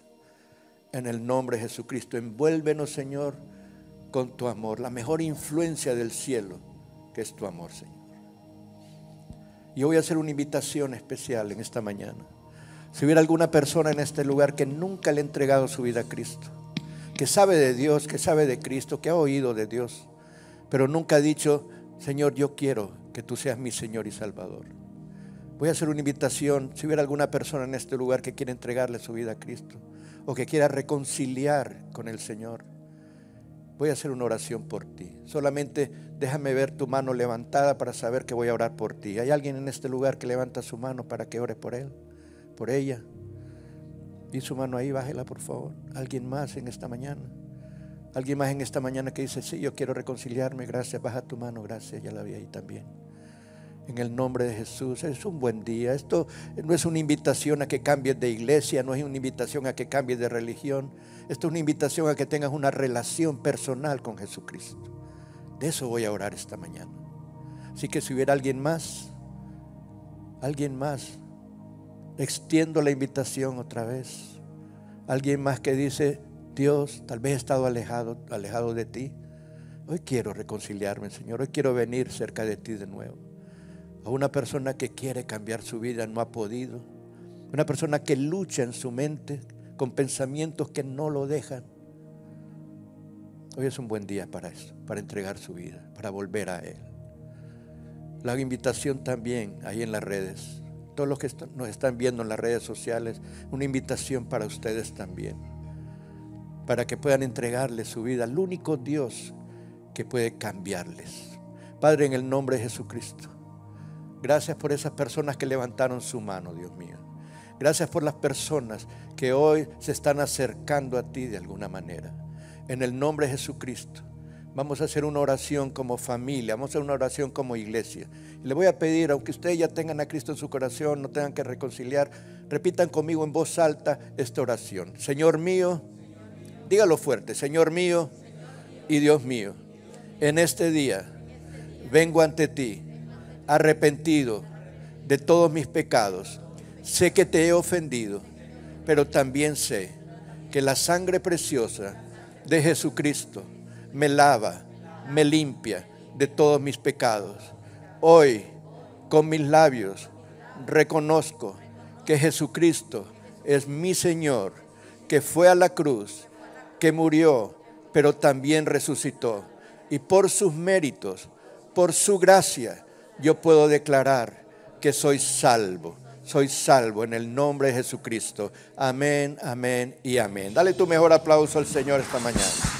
En el nombre de Jesucristo, envuélvenos, Señor, con tu amor, la mejor influencia del cielo, que es tu amor, Señor. Yo voy a hacer una invitación especial en esta mañana. Si hubiera alguna persona en este lugar que nunca le ha entregado su vida a Cristo, que sabe de Dios, que sabe de Cristo, que ha oído de Dios, pero nunca ha dicho, Señor, yo quiero que tú seas mi Señor y Salvador. Voy a hacer una invitación, si hubiera alguna persona en este lugar que quiera entregarle su vida a Cristo o que quiera reconciliar con el Señor, voy a hacer una oración por ti. Solamente déjame ver tu mano levantada para saber que voy a orar por ti. ¿Hay alguien en este lugar que levanta su mano para que ore por él, por ella? Y su mano ahí, bájela por favor. ¿Alguien más en esta mañana? Alguien más en esta mañana que dice, sí, yo quiero reconciliarme, gracias, baja tu mano, gracias, ya la vi ahí también. En el nombre de Jesús, es un buen día. Esto no es una invitación a que cambies de iglesia, no es una invitación a que cambies de religión. Esto es una invitación a que tengas una relación personal con Jesucristo. De eso voy a orar esta mañana. Así que si hubiera alguien más, alguien más, extiendo la invitación otra vez. Alguien más que dice, Dios, tal vez he estado alejado, alejado de ti. Hoy quiero reconciliarme, Señor. Hoy quiero venir cerca de ti de nuevo. A una persona que quiere cambiar su vida, no ha podido. Una persona que lucha en su mente con pensamientos que no lo dejan. Hoy es un buen día para eso, para entregar su vida, para volver a Él. La invitación también ahí en las redes. Todos los que nos están viendo en las redes sociales, una invitación para ustedes también para que puedan entregarle su vida al único Dios que puede cambiarles. Padre, en el nombre de Jesucristo, gracias por esas personas que levantaron su mano, Dios mío. Gracias por las personas que hoy se están acercando a ti de alguna manera. En el nombre de Jesucristo, vamos a hacer una oración como familia, vamos a hacer una oración como iglesia. le voy a pedir, aunque ustedes ya tengan a Cristo en su corazón, no tengan que reconciliar, repitan conmigo en voz alta esta oración. Señor mío, Dígalo fuerte, Señor mío y Dios mío, en este día vengo ante ti arrepentido de todos mis pecados. Sé que te he ofendido, pero también sé que la sangre preciosa de Jesucristo me lava, me limpia de todos mis pecados. Hoy, con mis labios, reconozco que Jesucristo es mi Señor, que fue a la cruz que murió, pero también resucitó. Y por sus méritos, por su gracia, yo puedo declarar que soy salvo. Soy salvo en el nombre de Jesucristo. Amén, amén y amén. Dale tu mejor aplauso al Señor esta mañana.